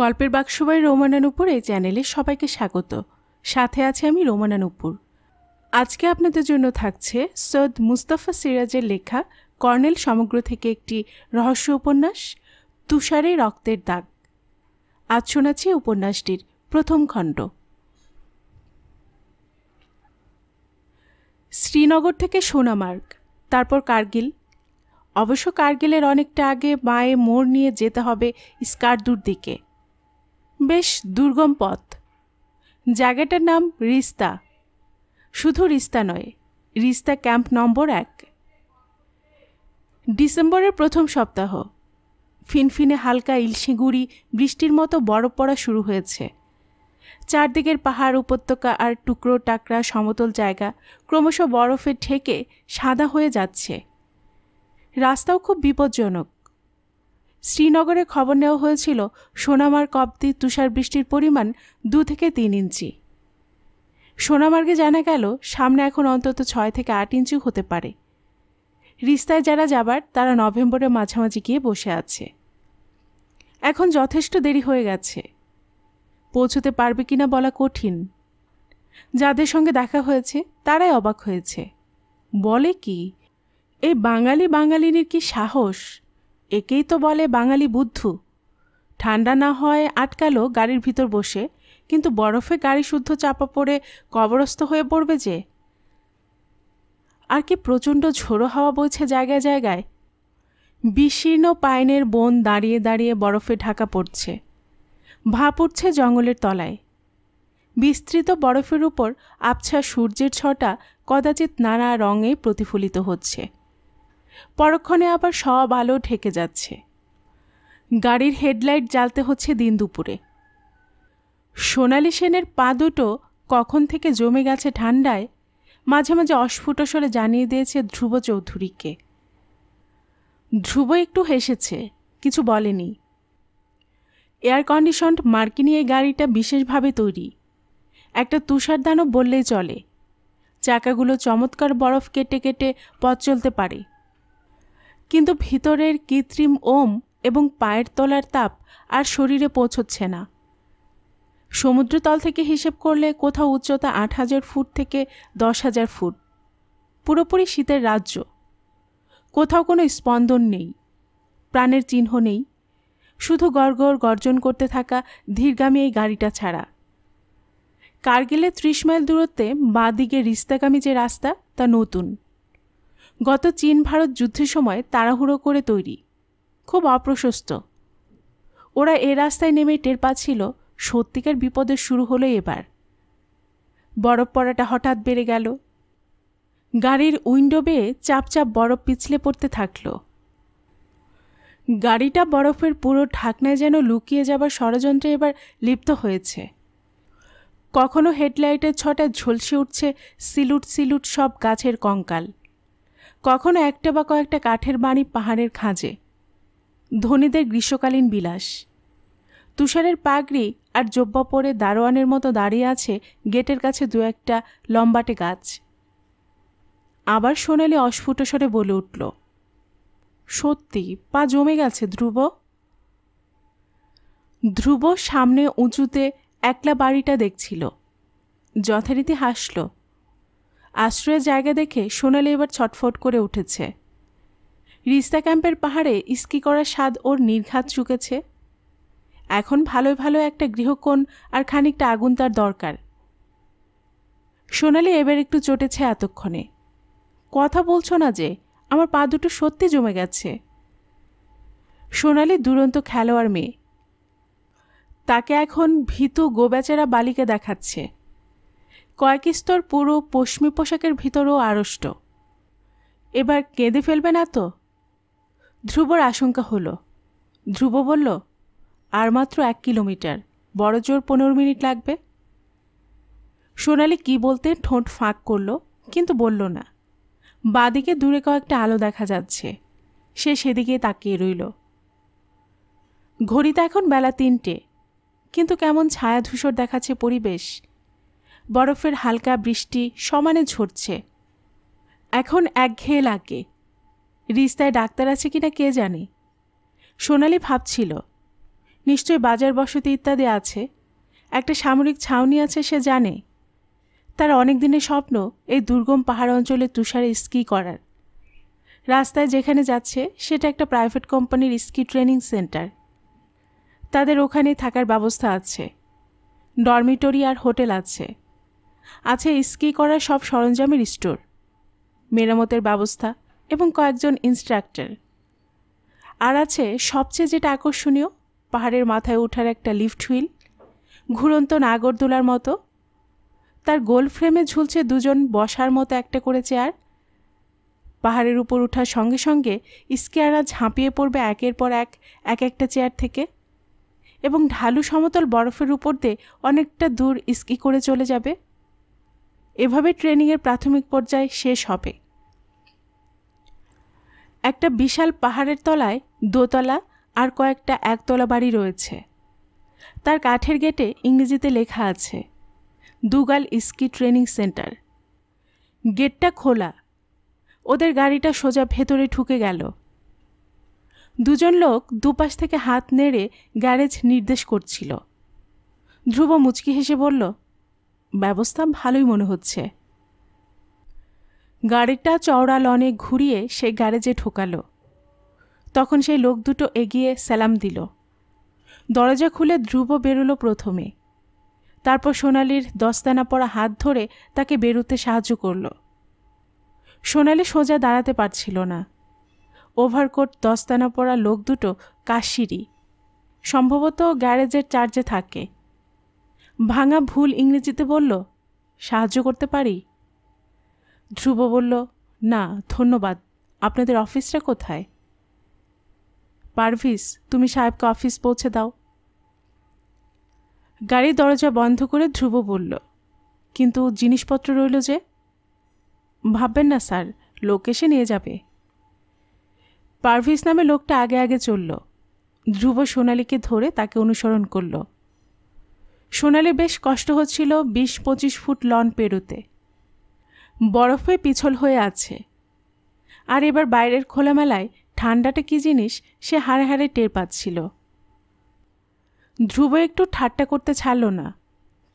গল্পের বাক্সবাই রোমানানুপুর এই চ্যানেলে সবাইকে স্বাগত সাথে আছে আমি রোমানানুপুর আজকে আপনাদের জন্য থাকছে সৈয়দ মুস্তাফা সিরাজের লেখা কর্নেল সমগ্র থেকে একটি রহস্য উপন্যাস তুষারে রক্তের দাগ আজ শোনাচ্ছি উপন্যাসটির প্রথম খণ্ড শ্রীনগর থেকে সোনামার্গ তারপর কার্গিল অবশ্য কার্গিলের অনেকটা আগে মায়ে মোড় নিয়ে যেতে হবে স্কারদুর দিকে বেশ দুর্গম পথ জায়গাটার নাম রিস্তা শুধু রিস্তা নয় রিস্তা ক্যাম্প নম্বর এক ডিসেম্বরের প্রথম সপ্তাহ ফিনফিনে হালকা ইলশিগুড়ি বৃষ্টির মতো বরফ পড়া শুরু হয়েছে চারদিকের পাহাড় উপত্যকা আর টুকরো টাকরা সমতল জায়গা ক্রমশ বরফে ঠেকে সাদা হয়ে যাচ্ছে রাস্তাও খুব বিপজ্জনক শ্রীনগরে খবর নেওয়া হয়েছিল সোনামার কপ্তি তুষার বৃষ্টির পরিমাণ দু থেকে তিন ইঞ্চি সোনামার্গে জানা গেল সামনে এখন অন্তত ছয় থেকে আট ইঞ্চি হতে পারে রিস্তায় যারা যাবার তারা নভেম্বরের মাঝামাঝি গিয়ে বসে আছে এখন যথেষ্ট দেরি হয়ে গেছে পৌঁছতে পারবে কিনা বলা কঠিন যাদের সঙ্গে দেখা হয়েছে তারাই অবাক হয়েছে বলে কি এই বাঙালি বাঙালিনীর কি সাহস একেই তো বলে বাঙালি বুদ্ধু ঠান্ডা না হয় আটকালো গাড়ির ভিতর বসে কিন্তু বরফে গাড়ি শুদ্ধ চাপা পড়ে কবরস্থ হয়ে পড়বে যে আর কি প্রচণ্ড ঝোড়ো হাওয়া বইছে জায়গায় জায়গায় বিশীর্ণ পাইনের বন দাঁড়িয়ে দাঁড়িয়ে বরফে ঢাকা পড়ছে ভাপ উঠছে জঙ্গলের তলায় বিস্তৃত বরফের উপর আবছা সূর্যের ছটা কদাচিৎ নানা রঙে প্রতিফলিত হচ্ছে পরক্ষণে আবার সব আলো ঢেকে যাচ্ছে গাড়ির হেডলাইট জ্বালতে হচ্ছে দিন দুপুরে সোনালি সেনের পা দুটো কখন থেকে জমে গেছে ঠান্ডায় মাঝে মাঝে অস্ফুট স্বরে জানিয়ে দিয়েছে ধ্রুব চৌধুরীকে ধ্রুব একটু হেসেছে কিছু বলেনি এয়ার কন্ডিশনড মার্কিনি এই গাড়িটা বিশেষভাবে তৈরি একটা তুষারদানও বললেই চলে চাকাগুলো চমৎকার বরফ কেটে কেটে পথ চলতে পারে কিন্তু ভিতরের কৃত্রিম ওম এবং পায়ের তলার তাপ আর শরীরে পৌঁছচ্ছে না সমুদ্রতল থেকে হিসেব করলে কোথাও উচ্চতা আট হাজার ফুট থেকে দশ হাজার ফুট পুরোপুরি শীতের রাজ্য কোথাও কোনো স্পন্দন নেই প্রাণের চিহ্ন নেই শুধু গড়গড় গর্জন করতে থাকা ধীরগামী এই গাড়িটা ছাড়া কার্গিলে ত্রিশ মাইল দূরত্বে বাঁ দিকে রিস্তাগামী যে রাস্তা তা নতুন গত চীন ভারত যুদ্ধের সময় তাড়াহুড়ো করে তৈরি খুব অপ্রশস্ত ওরা এ রাস্তায় নেমে টের পাচ্ছিল সত্যিকার বিপদের শুরু হলো এবার বরফ পড়াটা হঠাৎ বেড়ে গেল গাড়ির উইন্ডো বেয়ে চাপচাপ বরফ পিছলে পড়তে থাকল গাড়িটা বরফের পুরো ঢাকনায় যেন লুকিয়ে যাবার ষড়যন্ত্রে এবার লিপ্ত হয়েছে কখনো হেডলাইটের ছটা ঝলসে উঠছে সিলুট সিলুট সব গাছের কঙ্কাল কখনো একটা বা কয়েকটা কাঠের বাড়ি পাহাড়ের খাঁজে ধনীদের গ্রীষ্মকালীন বিলাস তুষারের পাগড়ি আর জব্বা পরে দারোয়ানের মতো দাঁড়িয়ে আছে গেটের কাছে দু একটা লম্বাটে গাছ আবার সোনালি অস্ফুট স্বরে বলে উঠল সত্যি পা জমে গেছে ধ্রুব ধ্রুব সামনে উঁচুতে একলা বাড়িটা দেখছিল যথারীতি হাসল আশ্রয়ের জায়গা দেখে সোনালি এবার ছটফট করে উঠেছে রিস্তা ক্যাম্পের পাহাড়ে ইস্কি করার স্বাদ ওর নির্ঘাত চুকেছে এখন ভালো ভালো একটা গৃহকোণ আর খানিকটা আগুন তার দরকার সোনালি এবার একটু চটেছে এতক্ষণে কথা বলছো না যে আমার পা দুটো সত্যি জমে গেছে সোনালি দুরন্ত খেলোয়াড় মেয়ে তাকে এখন ভীতু গোবেচারা বালিকে দেখাচ্ছে কয়েক স্তর পুরো পশ্চিমী পোশাকের ভিতরও আড়ষ্ট এবার কেঁদে ফেলবে না তো ধ্রুবর আশঙ্কা হলো ধ্রুব বলল আর মাত্র এক কিলোমিটার বড় জোর পনেরো মিনিট লাগবে সোনালি কি বলতে ঠোঁট ফাঁক করল কিন্তু বলল না বাদিকে দূরে কয়েকটা আলো দেখা যাচ্ছে সে সেদিকে তাকিয়ে রইল ঘড়িতে এখন বেলা তিনটে কিন্তু কেমন ছায়াধূসর দেখাচ্ছে পরিবেশ বরফের হালকা বৃষ্টি সমানে ঝরছে এখন একঘেয়ে লাগে রিস্তায় ডাক্তার আছে কিনা কে জানে সোনালি ভাবছিল নিশ্চয় বাজার বসতি ইত্যাদি আছে একটা সামরিক ছাউনি আছে সে জানে তার অনেক দিনের স্বপ্ন এই দুর্গম পাহাড় অঞ্চলে তুষারে স্কি করার রাস্তায় যেখানে যাচ্ছে সেটা একটা প্রাইভেট কোম্পানির স্কি ট্রেনিং সেন্টার তাদের ওখানে থাকার ব্যবস্থা আছে ডরমিটরি আর হোটেল আছে আছে স্কি করার সব সরঞ্জামের স্টোর মেরামতের ব্যবস্থা এবং কয়েকজন ইনস্ট্রাক্টর আর আছে সবচেয়ে যেটা আকর্ষণীয় পাহাড়ের মাথায় ওঠার একটা লিফট হুইল ঘুরন্ত নাগরদোলার মতো তার গোল ফ্রেমে ঝুলছে দুজন বসার মতো একটা করে চেয়ার পাহাড়ের উপর ওঠার সঙ্গে সঙ্গে স্কেয়াররা ঝাঁপিয়ে পড়বে একের পর এক এক একটা চেয়ার থেকে এবং ঢালু সমতল বরফের উপর দিয়ে অনেকটা দূর স্কি করে চলে যাবে এভাবে ট্রেনিংয়ের প্রাথমিক পর্যায়ে শেষ হবে একটা বিশাল পাহাড়ের তলায় দোতলা আর কয়েকটা একতলা বাড়ি রয়েছে তার কাঠের গেটে ইংরেজিতে লেখা আছে দুগাল স্কি ট্রেনিং সেন্টার গেটটা খোলা ওদের গাড়িটা সোজা ভেতরে ঠুকে গেল দুজন লোক দুপাশ থেকে হাত নেড়ে গ্যারেজ নির্দেশ করছিল ধ্রুব মুচকি হেসে বলল ব্যবস্থা ভালোই মনে হচ্ছে গাড়িটা চওড়া লনে ঘুরিয়ে সে গ্যারেজে ঠোকালো তখন সেই লোক দুটো এগিয়ে সালাম দিল দরজা খুলে ধ্রুব বেরোলো প্রথমে তারপর সোনালির দস্তানা পরা হাত ধরে তাকে বেরোতে সাহায্য করল সোনালি সোজা দাঁড়াতে পারছিল না ওভারকোট দস্তানা পরা লোক দুটো কাশিরি সম্ভবত গ্যারেজের চার্জে থাকে ভাঙা ভুল ইংরেজিতে বলল সাহায্য করতে পারি ধ্রুব বলল না ধন্যবাদ আপনাদের অফিসটা কোথায় পারভিস তুমি সাহেবকে অফিস পৌঁছে দাও গাড়ির দরজা বন্ধ করে ধ্রুব বলল কিন্তু জিনিসপত্র রইল যে ভাববেন না স্যার লোক এসে নিয়ে যাবে পারভিস নামে লোকটা আগে আগে চলল ধ্রুব সোনালিকে ধরে তাকে অনুসরণ করলো সোনালি বেশ কষ্ট হচ্ছিল বিশ পঁচিশ ফুট লন পেরুতে বরফে পিছল হয়ে আছে আর এবার বাইরের খোলামেলায় ঠান্ডাটা কী জিনিস সে হাড়ে হাড়ে টের পাচ্ছিল ধ্রুব একটু ঠাট্টা করতে ছাড়ল না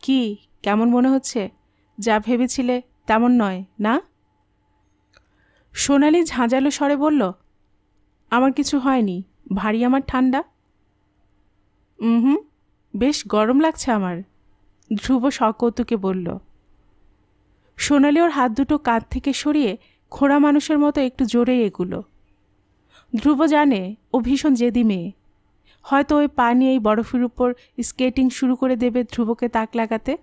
কি কেমন মনে হচ্ছে যা ভেবেছিলে তেমন নয় না সোনালি ঝাঁঝালো স্বরে বলল আমার কিছু হয়নি ভারী আমার ঠান্ডা হুম বেশ গরম লাগছে আমার ধ্রুব সকৌতুকে বলল সোনালি ওর হাত দুটো কাঁধ থেকে সরিয়ে খোঁড়া মানুষের মতো একটু জোরে এগুলো ধ্রুব জানে ও ভীষণ জেদি মেয়ে হয়তো ওই পানি এই বরফের উপর স্কেটিং শুরু করে দেবে ধ্রুবকে তাক লাগাতে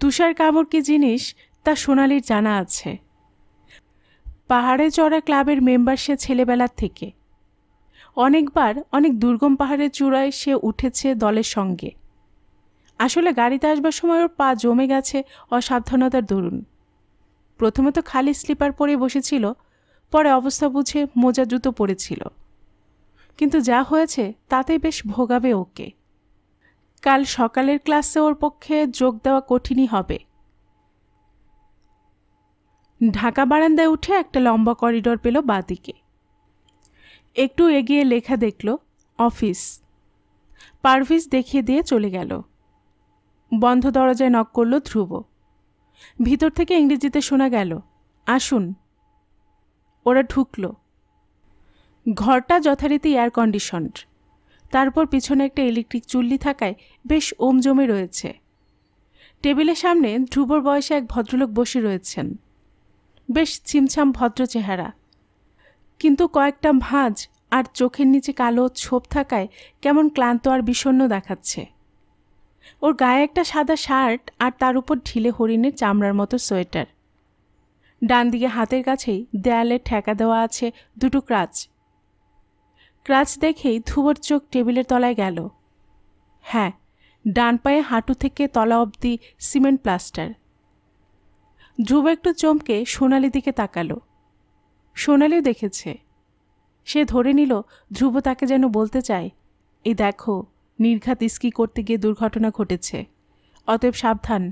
তুষার কামড় কি জিনিস তা সোনালির জানা আছে পাহাড়ে চড়া ক্লাবের মেম্বার সে ছেলেবেলার থেকে অনেকবার অনেক দুর্গম পাহাড়ের চূড়ায় সে উঠেছে দলের সঙ্গে আসলে গাড়িতে আসবার সময় ওর পা জমে গেছে অসাবধানতার দরুন প্রথমে তো খালি স্লিপার পরে বসেছিল পরে অবস্থা বুঝে মোজা জুতো পরেছিল কিন্তু যা হয়েছে তাতে বেশ ভোগাবে ওকে কাল সকালের ক্লাসে ওর পক্ষে যোগ দেওয়া কঠিনই হবে ঢাকা বারান্দায় উঠে একটা লম্বা করিডর পেল বাদিকে একটু এগিয়ে লেখা দেখল অফিস পারভিস দেখিয়ে দিয়ে চলে গেল বন্ধ দরজায় নক করল ধ্রুব ভিতর থেকে ইংরেজিতে শোনা গেল আসুন ওরা ঢুকল ঘরটা যথারীতি এয়ার কন্ডিশনড তারপর পিছনে একটা ইলেকট্রিক চুল্লি থাকায় বেশ ওমজমে রয়েছে টেবিলের সামনে ধ্রুবর বয়সে এক ভদ্রলোক বসে রয়েছেন বেশ ছিমছাম ভদ্র চেহারা কিন্তু কয়েকটা ভাঁজ আর চোখের নিচে কালো ছোপ থাকায় কেমন ক্লান্ত আর বিষণ্ন দেখাচ্ছে ওর গায়ে একটা সাদা শার্ট আর তার উপর ঢিলে হরিণের চামড়ার মতো সোয়েটার ডান দিকে হাতের কাছেই দেয়ালে ঠেকা দেওয়া আছে দুটো ক্রাচ ক্রাচ দেখেই ধুবর চোখ টেবিলের তলায় গেল হ্যাঁ ডান পায়ে হাঁটু থেকে তলা অবধি সিমেন্ট প্লাস্টার ধ্রুব একটু চমকে সোনালি দিকে তাকালো সোনালিও দেখেছে সে ধরে নিল ধ্রুব তাকে যেন বলতে চায় এই দেখো নির্ঘাত ইস্কি করতে গিয়ে দুর্ঘটনা ঘটেছে অতএব সাবধান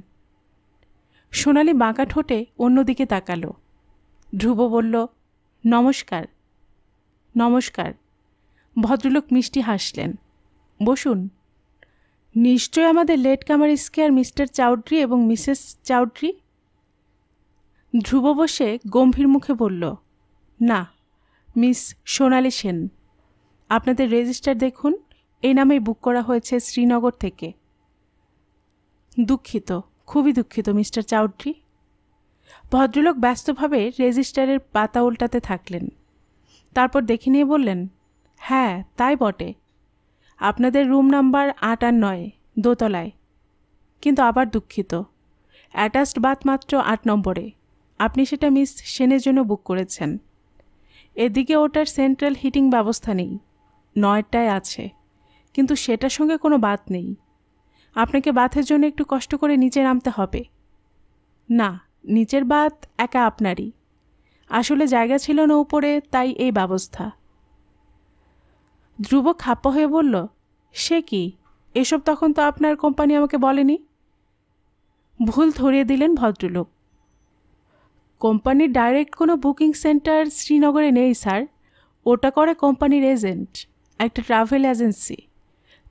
সোনালি বাঁকা ঠোঁটে অন্যদিকে তাকালো ধ্রুব বলল নমস্কার নমস্কার ভদ্রলোক মিষ্টি হাসলেন বসুন নিশ্চয় আমাদের লেট কামার স্কেয়ার মিস্টার চাউড্রি এবং মিসেস চাউড্রি ধ্রুব বসে গম্ভীর মুখে বলল না মিস সোনালি সেন আপনাদের রেজিস্টার দেখুন এই নামেই বুক করা হয়েছে শ্রীনগর থেকে দুঃখিত খুবই দুঃখিত মিস্টার চাউড্রি ভদ্রলোক ব্যস্তভাবে রেজিস্টারের পাতা উল্টাতে থাকলেন তারপর দেখে নিয়ে বললেন হ্যাঁ তাই বটে আপনাদের রুম নাম্বার আট আর নয় দোতলায় কিন্তু আবার দুঃখিত অ্যাটাস্ট বাথ মাত্র আট নম্বরে আপনি সেটা মিস সেনের জন্য বুক করেছেন এদিকে ওটার সেন্ট্রাল হিটিং ব্যবস্থা নেই নয়টায় আছে কিন্তু সেটার সঙ্গে কোনো বাত নেই আপনাকে বাথের জন্য একটু কষ্ট করে নিচে নামতে হবে না নিচের বাত একা আপনারই আসলে জায়গা ছিল না উপরে তাই এই ব্যবস্থা ধ্রুব খাপ্পা হয়ে বলল সে কি এসব তখন তো আপনার কোম্পানি আমাকে বলেনি ভুল ধরিয়ে দিলেন ভদ্রলোক কোম্পানির ডাইরেক্ট কোনো বুকিং সেন্টার শ্রীনগরে নেই স্যার ওটা করে কোম্পানির এজেন্ট একটা ট্রাভেল এজেন্সি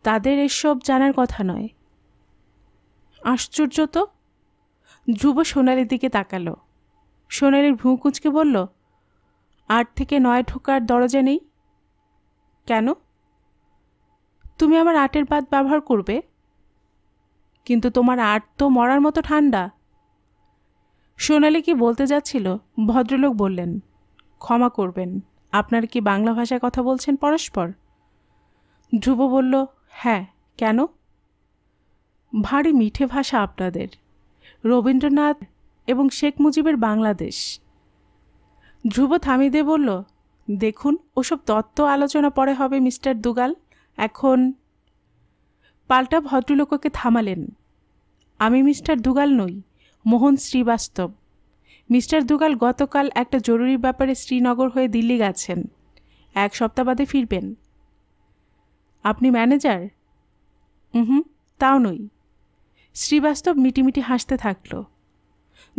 তাদের এসব জানার কথা নয় আশ্চর্য তো ধ্রুব সোনালির দিকে তাকালো সোনালির ভ্রু কুচকে বলল আট থেকে নয় ঢোকার দরজা নেই কেন তুমি আমার আটের বাদ ব্যবহার করবে কিন্তু তোমার আট তো মরার মতো ঠান্ডা সোনালি কি বলতে যাচ্ছিল ভদ্রলোক বললেন ক্ষমা করবেন আপনার কি বাংলা ভাষায় কথা বলছেন পরস্পর ধ্রুব বলল হ্যাঁ কেন ভারী মিঠে ভাষা আপনাদের রবীন্দ্রনাথ এবং শেখ মুজিবের বাংলাদেশ ধ্রুব থামিদে বলল দেখুন ওসব তত্ত্ব আলোচনা পরে হবে মিস্টার দুগাল এখন পাল্টা ভদ্রলোককে থামালেন আমি মিস্টার দুগাল নই মোহন শ্রীবাস্তব মিস্টার দুগাল গতকাল একটা জরুরি ব্যাপারে শ্রীনগর হয়ে দিল্লি গেছেন এক সপ্তাহ বাদে ফিরবেন আপনি ম্যানেজার হুম তাও নই শ্রীবাস্তব মিটিমিটি হাসতে থাকল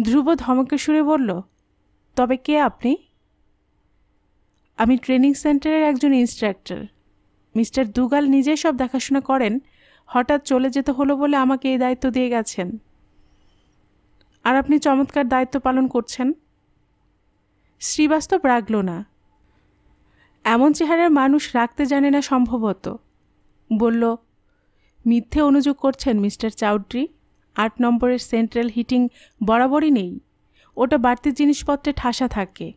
ধ্রুব ধমকে সুরে বলল তবে কে আপনি আমি ট্রেনিং সেন্টারের একজন ইনস্ট্রাক্টর মিস্টার দুগাল নিজে সব দেখাশোনা করেন হঠাৎ চলে যেতে হলো বলে আমাকে এই দায়িত্ব দিয়ে গেছেন আর আপনি চমৎকার দায়িত্ব পালন করছেন শ্রীবাস্তব রাগল না এমন চেহারার মানুষ রাখতে জানে না সম্ভবত বলল মিথ্যে অনুযোগ করছেন মিস্টার চাউড্রি আট নম্বরের সেন্ট্রাল হিটিং বরাবরই নেই ওটা বাড়তি জিনিসপত্রে ঠাসা থাকে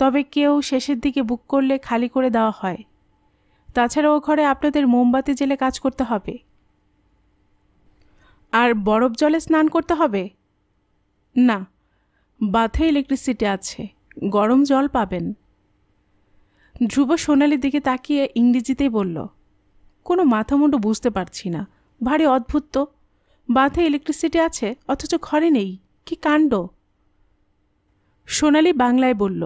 তবে কেউ শেষের দিকে বুক করলে খালি করে দেওয়া হয় তাছাড়া ও ঘরে আপনাদের মোমবাতি জেলে কাজ করতে হবে আর বরফ জলে স্নান করতে হবে না বাথে ইলেকট্রিসিটি আছে গরম জল পাবেন ধ্রুব সোনালির দিকে তাকিয়ে ইংরেজিতেই বলল কোনো মাথামুন্ডু বুঝতে পারছি না ভারী অদ্ভুত তো বাথে ইলেকট্রিসিটি আছে অথচ ঘরে নেই কি কাণ্ড সোনালি বাংলায় বলল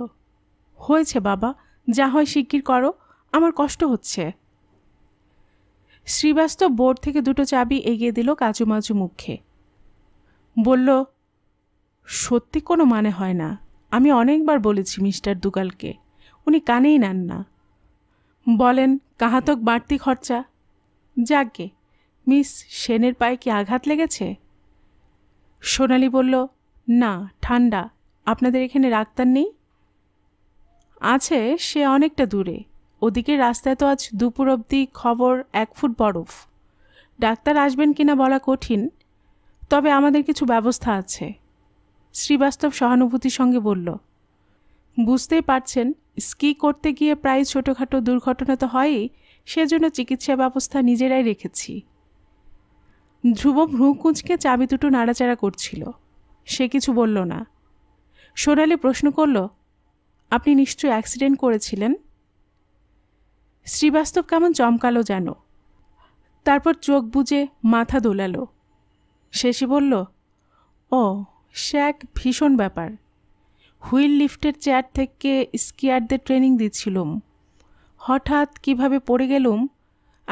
হয়েছে বাবা যা হয় শিগগির করো আমার কষ্ট হচ্ছে শ্রীবাস্তব বোর্ড থেকে দুটো চাবি এগিয়ে দিল কাজু মাজু মুখে বলল সত্যি কোনো মানে হয় না আমি অনেকবার বলেছি মিস্টার দুগালকে উনি কানেই নেন না বলেন কাহাতক বাড়তি খরচা যাকে মিস সেনের পায়ে কি আঘাত লেগেছে সোনালি বলল না ঠান্ডা আপনাদের এখানে ডাক্তার নেই আছে সে অনেকটা দূরে ওদিকে রাস্তায় তো আজ দুপুর অবধি খবর এক ফুট বরফ ডাক্তার আসবেন কিনা বলা কঠিন তবে আমাদের কিছু ব্যবস্থা আছে শ্রীবাস্তব সহানুভূতির সঙ্গে বলল বুঝতেই পারছেন স্কি করতে গিয়ে প্রায় ছোটোখাটো দুর্ঘটনা তো হয়ই সেজন্য চিকিৎসা ব্যবস্থা নিজেরাই রেখেছি ধ্রুব ভ্রু কুঁচকে চাবি দুটো নাড়াচাড়া করছিল সে কিছু বলল না সোনালি প্রশ্ন করল আপনি নিশ্চয়ই অ্যাক্সিডেন্ট করেছিলেন শ্রীবাস্তব কেমন চমকালো যেন তারপর চোখ বুঝে মাথা দোলালো শেষে বলল ও সে এক ভীষণ ব্যাপার হুইল লিফটের চেয়ার থেকে স্কিয়ারদের ট্রেনিং দিচ্ছিলুম হঠাৎ কিভাবে পড়ে গেলুম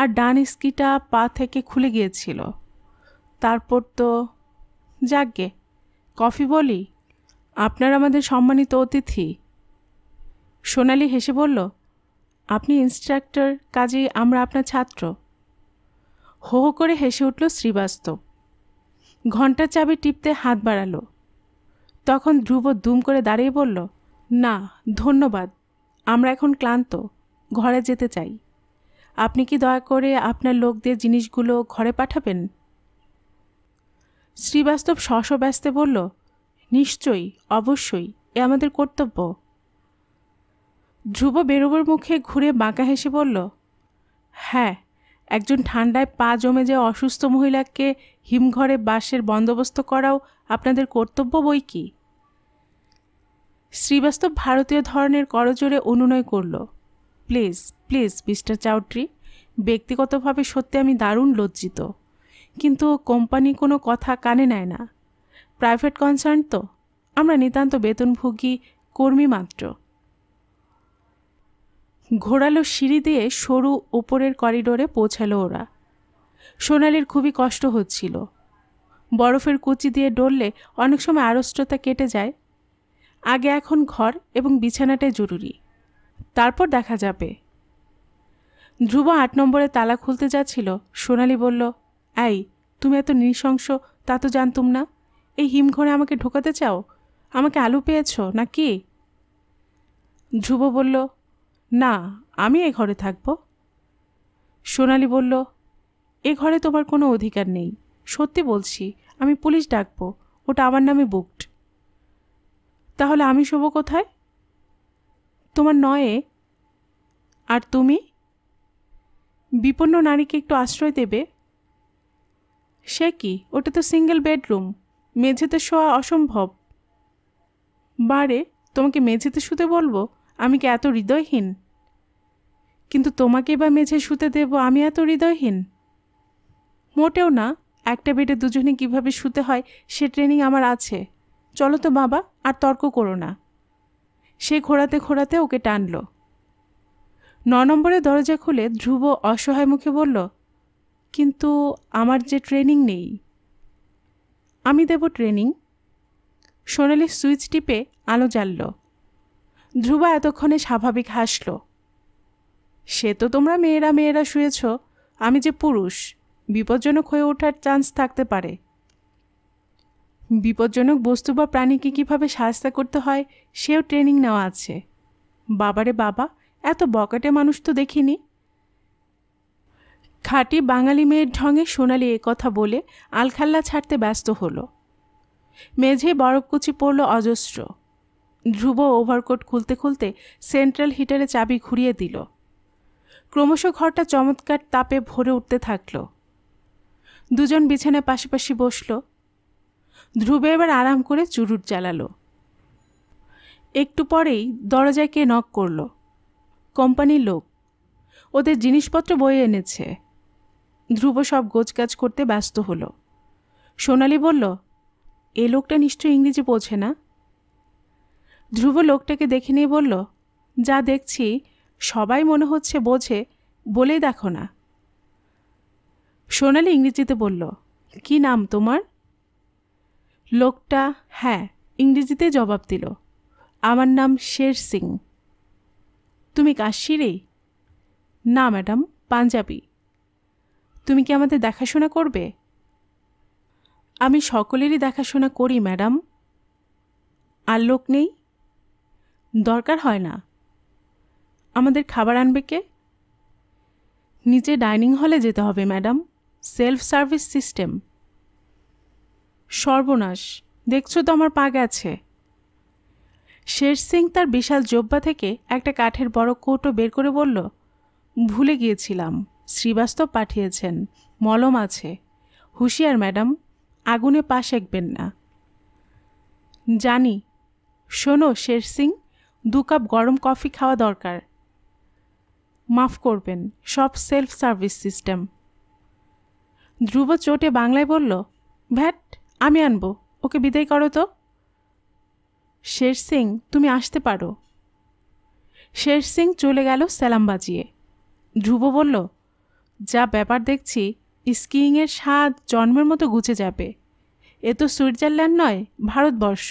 আর ডান স্কিটা পা থেকে খুলে গিয়েছিল তারপর তো যাকগে কফি বলি আপনার আমাদের সম্মানিত অতিথি সোনালি হেসে বলল আপনি ইনস্ট্রাক্টর কাজেই আমরা আপনার ছাত্র হো হো করে হেসে উঠল শ্রীবাস্তব ঘণ্টার চাবি টিপতে হাত বাড়ালো তখন ধ্রুব দুম করে দাঁড়িয়ে বলল না ধন্যবাদ আমরা এখন ক্লান্ত ঘরে যেতে চাই আপনি কি দয়া করে আপনার লোকদের জিনিসগুলো ঘরে পাঠাবেন শ্রীবাস্তব শশব্যস্তে বলল নিশ্চয়ই অবশ্যই এ আমাদের কর্তব্য ধ্রুব বেরোবর মুখে ঘুরে বাঁকা হেসে বলল হ্যাঁ একজন ঠান্ডায় পা জমে যাওয়া অসুস্থ মহিলাকে হিমঘরে বাসের বন্দোবস্ত করাও আপনাদের কর্তব্য বই কি শ্রীবাস্তব ভারতীয় ধরনের করজোরে অনুনয় করল প্লিজ প্লিজ মিস্টার চাউট্রি ব্যক্তিগতভাবে সত্যি আমি দারুণ লজ্জিত কিন্তু কোম্পানি কোনো কথা কানে নেয় না প্রাইভেট কনসার্ন তো আমরা নিতান্ত বেতনভোগী কর্মী মাত্র ঘোরালো সিঁড়ি দিয়ে সরু ওপরের করিডোরে পৌঁছালো ওরা সোনালির খুবই কষ্ট হচ্ছিল বরফের কুচি দিয়ে ডললে অনেক সময় আড়ষ্টতা কেটে যায় আগে এখন ঘর এবং বিছানাটাই জরুরি তারপর দেখা যাবে ধ্রুব আট নম্বরে তালা খুলতে যাচ্ছিল সোনালি বলল এই তুমি এত নৃশংস তা তো জানতুম না এই হিমঘরে আমাকে ঢোকাতে চাও আমাকে আলু পেয়েছ না কি ধ্রুব বলল না আমি এ ঘরে থাকব সোনালি বলল এ ঘরে তোমার কোনো অধিকার নেই সত্যি বলছি আমি পুলিশ ডাকবো ওটা আমার নামে বুকড তাহলে আমি শোবো কোথায় তোমার নয়ে আর তুমি বিপন্ন নারীকে একটু আশ্রয় দেবে সে কি ওটা তো সিঙ্গেল বেডরুম মেঝেতে শোয়া অসম্ভব বারে তোমাকে মেঝেতে শুতে বলবো আমি কি এত হৃদয়হীন কিন্তু তোমাকে বা মেঝে শুতে দেব আমি এত হৃদয়হীন মোটেও না একটা বেডে দুজনে কিভাবে শুতে হয় সে ট্রেনিং আমার আছে চলো তো বাবা আর তর্ক করো না সে ঘোরাতে ঘোরাতে ওকে টানল ন নম্বরে দরজা খুলে ধ্রুব অসহায় মুখে বলল কিন্তু আমার যে ট্রেনিং নেই আমি দেব ট্রেনিং সোনালি সুইচ টিপে আলো জ্বালল ধ্রুব এতক্ষণে স্বাভাবিক হাসল সে তো তোমরা মেয়েরা মেয়েরা শুয়েছ আমি যে পুরুষ বিপজ্জনক হয়ে ওঠার চান্স থাকতে পারে বিপজ্জনক বস্তু বা প্রাণীকে কীভাবে সাহায্য করতে হয় সেও ট্রেনিং নেওয়া আছে বাবারে বাবা এত বকাটে মানুষ তো দেখিনি খাটি বাঙালি মেয়ের ঢঙে সোনালি কথা বলে আলখাল্লা ছাড়তে ব্যস্ত হলো মেঝে বরফকুচি পড়ল অজস্র ধ্রুব ওভারকোট খুলতে খুলতে সেন্ট্রাল হিটারে চাবি ঘুরিয়ে দিল ক্রমশ ঘরটা চমৎকার তাপে ভরে উঠতে থাকলো দুজন বিছানা পাশাপাশি বসল ধ্রুবে এবার আরাম করে চুরুট জ্বালালো একটু পরেই দরজায় কে নক করল কোম্পানির লোক ওদের জিনিসপত্র বয়ে এনেছে ধ্রুব সব গোজকাজ করতে ব্যস্ত হলো সোনালি বলল এ লোকটা নিশ্চয় ইংরেজি বোঝে না ধ্রুব লোকটাকে দেখে নিয়ে বলল যা দেখছি সবাই মনে হচ্ছে বোঝে বলেই দেখো না সোনালি ইংরেজিতে বলল কি নাম তোমার লোকটা হ্যাঁ ইংরেজিতে জবাব দিল আমার নাম শের সিং তুমি কাশ্মীরেই না ম্যাডাম পাঞ্জাবি তুমি কি আমাদের দেখাশোনা করবে আমি সকলেরই দেখাশোনা করি ম্যাডাম আর লোক নেই দরকার হয় না আমাদের খাবার আনবে কে নিচে ডাইনিং হলে যেতে হবে ম্যাডাম সেলফ সার্ভিস সিস্টেম সর্বনাশ দেখছো তো আমার পা গেছে শের সিং তার বিশাল জোব্বা থেকে একটা কাঠের বড় কোটও বের করে বলল ভুলে গিয়েছিলাম শ্রীবাস্তব পাঠিয়েছেন মলম আছে হুঁশিয়ার ম্যাডাম আগুনে পা সেঁকবেন না জানি শোনো শের সিং দু কাপ গরম কফি খাওয়া দরকার মাফ করবেন সব সেলফ সার্ভিস সিস্টেম ধ্রুব চোটে বাংলায় বলল ভ্যাট আমি আনবো ওকে বিদায় করো তো শের সিং তুমি আসতে পারো শের সিং চলে গেল স্যালাম বাজিয়ে ধ্রুব বলল যা ব্যাপার দেখছি স্কিইংয়ের স্বাদ জন্মের মতো গুছে যাবে এ তো সুইজারল্যান্ড নয় ভারতবর্ষ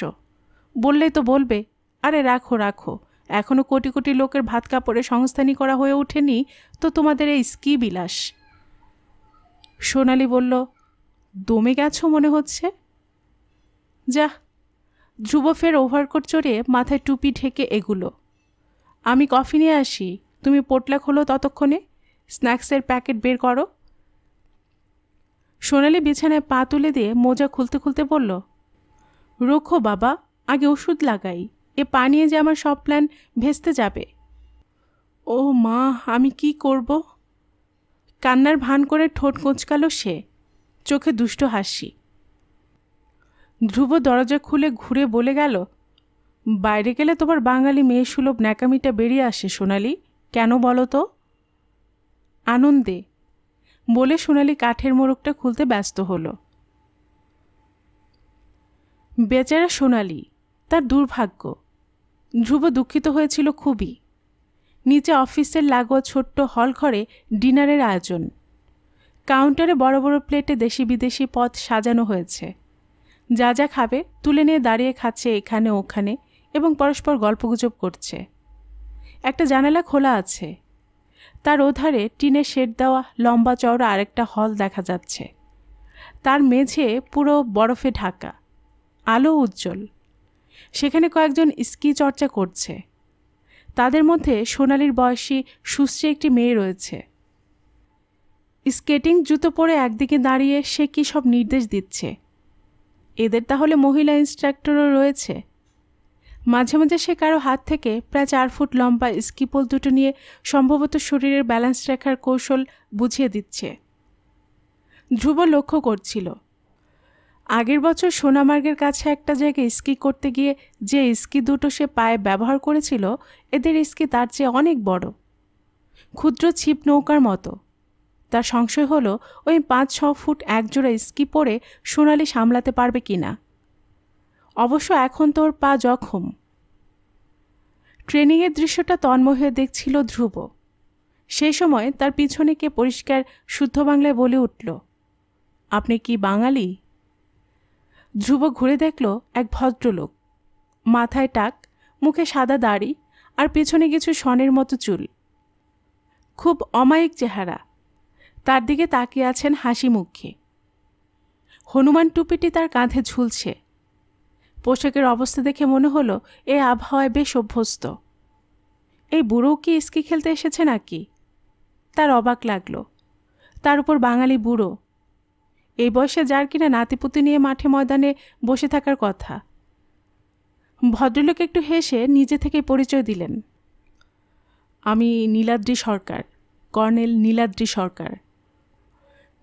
বললেই তো বলবে আরে রাখো রাখো এখনও কোটি কোটি লোকের ভাত কাপড়ে সংস্থানি করা হয়ে ওঠেনি তো তোমাদের এই স্কি বিলাস সোনালি বলল দমে গেছো মনে হচ্ছে যা ধ্রুব ফের ওভারকোট চড়ে মাথায় টুপি ঢেকে এগুলো আমি কফি নিয়ে আসি তুমি পোটলা খোলো ততক্ষণে স্ন্যাক্সের প্যাকেট বের করো সোনালি বিছানায় পা তুলে দিয়ে মোজা খুলতে খুলতে বলল রোখো বাবা আগে ওষুধ লাগাই এ পানিয়ে যে আমার সব প্ল্যান ভেস্তে যাবে ও মা আমি কি করবো কান্নার ভান করে ঠোঁট কোঁচকাল সে চোখে দুষ্ট হাসি ধ্রুব দরজা খুলে ঘুরে বলে গেল বাইরে গেলে তোমার বাঙালি মেয়ে সুলভ ন্যাকামিটা বেরিয়ে আসে সোনালি কেন বলো তো আনন্দে বলে সোনালি কাঠের মোড়কটা খুলতে ব্যস্ত হল বেচারা সোনালি তার দুর্ভাগ্য ধ্রুব দুঃখিত হয়েছিল খুবই নিচে অফিসের লাগোয়া ছোট্ট হল ঘরে ডিনারের আয়োজন কাউন্টারে বড় বড় প্লেটে দেশি বিদেশি পথ সাজানো হয়েছে যা যা খাবে তুলে নিয়ে দাঁড়িয়ে খাচ্ছে এখানে ওখানে এবং পরস্পর গল্পগুজব করছে একটা জানালা খোলা আছে তার ওধারে টিনে শেড দেওয়া লম্বা চওড়া আরেকটা হল দেখা যাচ্ছে তার মেঝে পুরো বরফে ঢাকা আলো উজ্জ্বল সেখানে কয়েকজন স্কি চর্চা করছে তাদের মধ্যে সোনালির বয়সী সুশ্রী একটি মেয়ে রয়েছে স্কেটিং জুতো পরে একদিকে দাঁড়িয়ে সে কী সব নির্দেশ দিচ্ছে এদের তাহলে মহিলা ইনস্ট্রাক্টরও রয়েছে মাঝে মাঝে সে কারো হাত থেকে প্রায় চার ফুট লম্বা স্কিপল দুটো নিয়ে সম্ভবত শরীরের ব্যালেন্স রাখার কৌশল বুঝিয়ে দিচ্ছে ধ্রুব লক্ষ্য করছিল আগের বছর সোনামার্গের কাছে একটা জায়গায় স্কি করতে গিয়ে যে স্কি দুটো সে পায়ে ব্যবহার করেছিল এদের স্কি তার চেয়ে অনেক বড় ক্ষুদ্র ছিপ নৌকার মতো তার সংশয় হল ওই পাঁচ ছ ফুট একজোড়া স্কি পরে সোনালি সামলাতে পারবে কি না অবশ্য এখন তোর পা জখম ট্রেনিংয়ের দৃশ্যটা হয়ে দেখছিল ধ্রুব সেই সময় তার পিছনে কে পরিষ্কার শুদ্ধ বাংলায় বলে উঠল আপনি কি বাঙালি ধ্রুব ঘুরে দেখল এক ভদ্রলোক মাথায় টাক মুখে সাদা দাড়ি আর পেছনে কিছু সনের মতো চুল খুব অমায়িক চেহারা তার দিকে তাকিয়ে আছেন হাসি মুখে হনুমান টুপিটি তার কাঁধে ঝুলছে পোশাকের অবস্থা দেখে মনে হলো এ আবহাওয়ায় বেশ অভ্যস্ত এই বুড়ো কি স্কি খেলতে এসেছে নাকি তার অবাক লাগলো তার উপর বাঙালি বুড়ো এই বয়সে যার কিনা নাতিপুতি নিয়ে মাঠে ময়দানে বসে থাকার কথা ভদ্রলোক একটু হেসে নিজে থেকে পরিচয় দিলেন আমি নীলাদ্রি সরকার কর্নেল নীলাদ্রি সরকার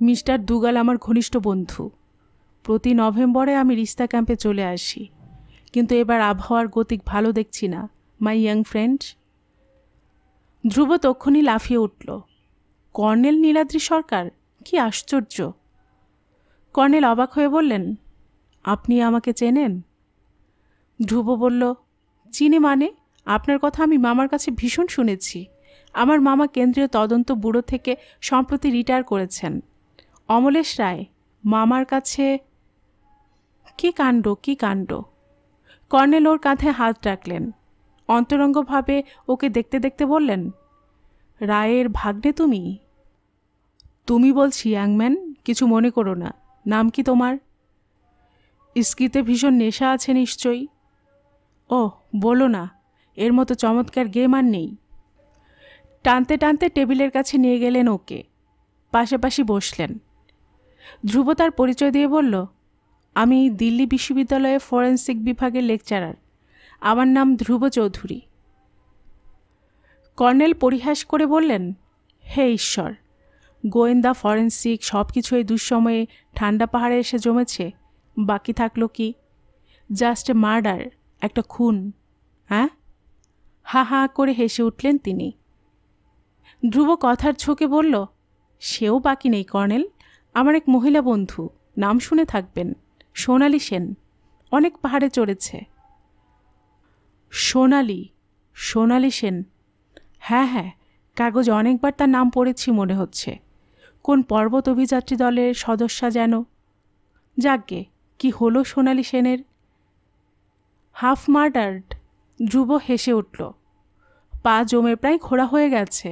মিস্টার দুগাল আমার ঘনিষ্ঠ বন্ধু প্রতি নভেম্বরে আমি রিস্তা ক্যাম্পে চলে আসি কিন্তু এবার আবহাওয়ার গতিক ভালো দেখছি না মাই ইয়াং ফ্রেন্ড ধ্রুব তক্ষণই লাফিয়ে উঠল কর্নেল নীলাদ্রি সরকার কি আশ্চর্য কর্নেল অবাক হয়ে বললেন আপনি আমাকে চেনেন ধ্রুব বলল চিনে মানে আপনার কথা আমি মামার কাছে ভীষণ শুনেছি আমার মামা কেন্দ্রীয় তদন্ত ব্যুরো থেকে সম্প্রতি রিটায়ার করেছেন অমলেশ রায় মামার কাছে কি কাণ্ড কি কাণ্ড কর্নেল ওর কাঁধে হাত রাখলেন অন্তরঙ্গভাবে ওকে দেখতে দেখতে বললেন রায়ের ভাগ্নে তুমি তুমি বলছি অ্যাংম্যান কিছু মনে করো না নাম কি তোমার স্কিতে ভীষণ নেশা আছে নিশ্চয়ই ও বলো না এর মতো চমৎকার গেম আর নেই টানতে টানতে টেবিলের কাছে নিয়ে গেলেন ওকে পাশাপাশি বসলেন ধ্রুব তার পরিচয় দিয়ে বলল আমি দিল্লি বিশ্ববিদ্যালয়ে ফরেন্সিক বিভাগের লেকচারার আমার নাম ধ্রুব চৌধুরী কর্নেল পরিহাস করে বললেন হে ঈশ্বর গোয়েন্দা ফরেন্সিক সব কিছু এই দুঃসময়ে ঠান্ডা পাহাড়ে এসে জমেছে বাকি থাকলো কি জাস্ট এ মার্ডার একটা খুন হ্যাঁ হা হা করে হেসে উঠলেন তিনি ধ্রুব কথার ছোকে বলল সেও বাকি নেই কর্নেল আমার এক মহিলা বন্ধু নাম শুনে থাকবেন সোনালি সেন অনেক পাহাড়ে চড়েছে সোনালি সোনালি সেন হ্যাঁ হ্যাঁ কাগজ অনেকবার তার নাম পড়েছি মনে হচ্ছে কোন পর্বত অভিযাত্রী দলের সদস্যা যেন যাজ্ঞে কি হলো সোনালি সেনের হাফ মার্ডার্ড ধ্রুব হেসে উঠল পা জমে প্রায় খোড়া হয়ে গেছে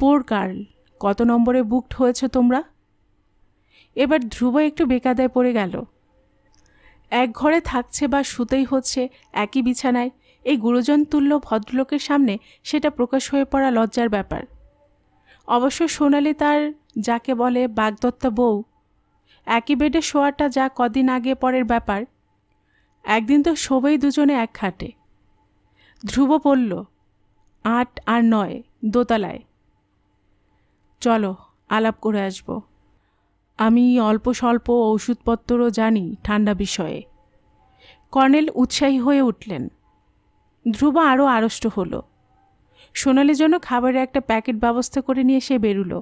পোর গার্ল কত নম্বরে বুকড হয়েছে তোমরা এবার ধ্রুব একটু বেকাদায় পড়ে গেল এক ঘরে থাকছে বা শুতেই হচ্ছে একই বিছানায় এই গুরুজন তুল্য ভদ্রলোকের সামনে সেটা প্রকাশ হয়ে পড়া লজ্জার ব্যাপার অবশ্য সোনালি তার যাকে বলে বাগদত্তা বউ একই বেডে শোয়াটা যা কদিন আগে পরের ব্যাপার একদিন তো সবই দুজনে এক খাটে ধ্রুব পড়ল আট আর নয় দোতলায় চলো আলাপ করে আসব আমি অল্প স্বল্প ওষুধপত্রও জানি ঠান্ডা বিষয়ে কর্নেল উৎসাহী হয়ে উঠলেন ধ্রুব আরও আড়ষ্ট হলো সোনালির জন্য খাবারের একটা প্যাকেট ব্যবস্থা করে নিয়ে সে বেরুলো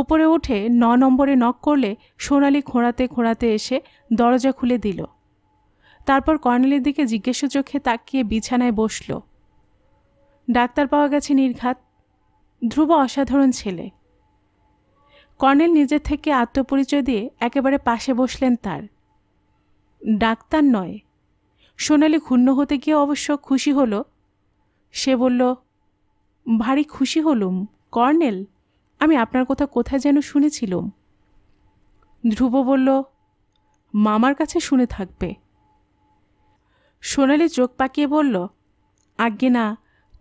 উপরে উঠে ন নম্বরে নক করলে সোনালি খোঁড়াতে খোঁড়াতে এসে দরজা খুলে দিল তারপর কর্নেলের দিকে জিজ্ঞাসা চোখে তাকিয়ে বিছানায় বসল ডাক্তার পাওয়া গেছে নির্ঘাত ধ্রুব অসাধারণ ছেলে কর্নেল নিজের থেকে আত্মপরিচয় দিয়ে একেবারে পাশে বসলেন তার ডাক্তার নয় সোনালি ক্ষুণ্ণ হতে গিয়ে অবশ্য খুশি হলো সে বলল ভারী খুশি হলুম কর্নেল আমি আপনার কথা কোথায় যেন শুনেছিলুম ধ্রুব বলল মামার কাছে শুনে থাকবে সোনালি চোখ পাকিয়ে বলল আজ্ঞে না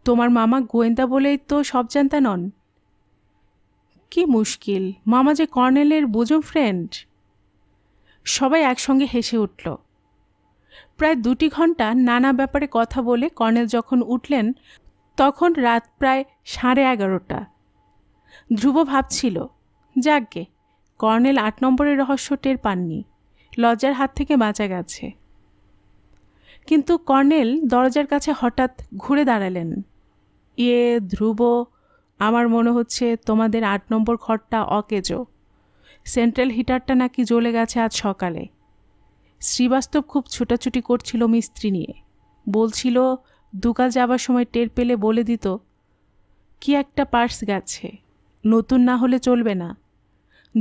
তোমার মামা গোয়েন্দা বলেই তো সব জানতা নন কি মুশকিল মামা যে কর্নেলের বোজম ফ্রেন্ড সবাই একসঙ্গে হেসে উঠল প্রায় দুটি ঘন্টা নানা ব্যাপারে কথা বলে কর্নেল যখন উঠলেন তখন রাত প্রায় সাড়ে এগারোটা ধ্রুব ভাবছিল যাকগে কর্নেল আট নম্বরের রহস্য টের পাননি লজ্জার হাত থেকে বাঁচা গেছে কিন্তু কর্নেল দরজার কাছে হঠাৎ ঘুরে দাঁড়ালেন ইয়ে ধ্রুব আমার মনে হচ্ছে তোমাদের আট নম্বর ঘরটা অকেজো সেন্ট্রাল হিটারটা নাকি জ্বলে গেছে আজ সকালে শ্রীবাস্তব খুব ছোটাছুটি করছিল মিস্ত্রি নিয়ে বলছিল দুকাল যাবার সময় টের পেলে বলে দিত কি একটা পার্স গেছে নতুন না হলে চলবে না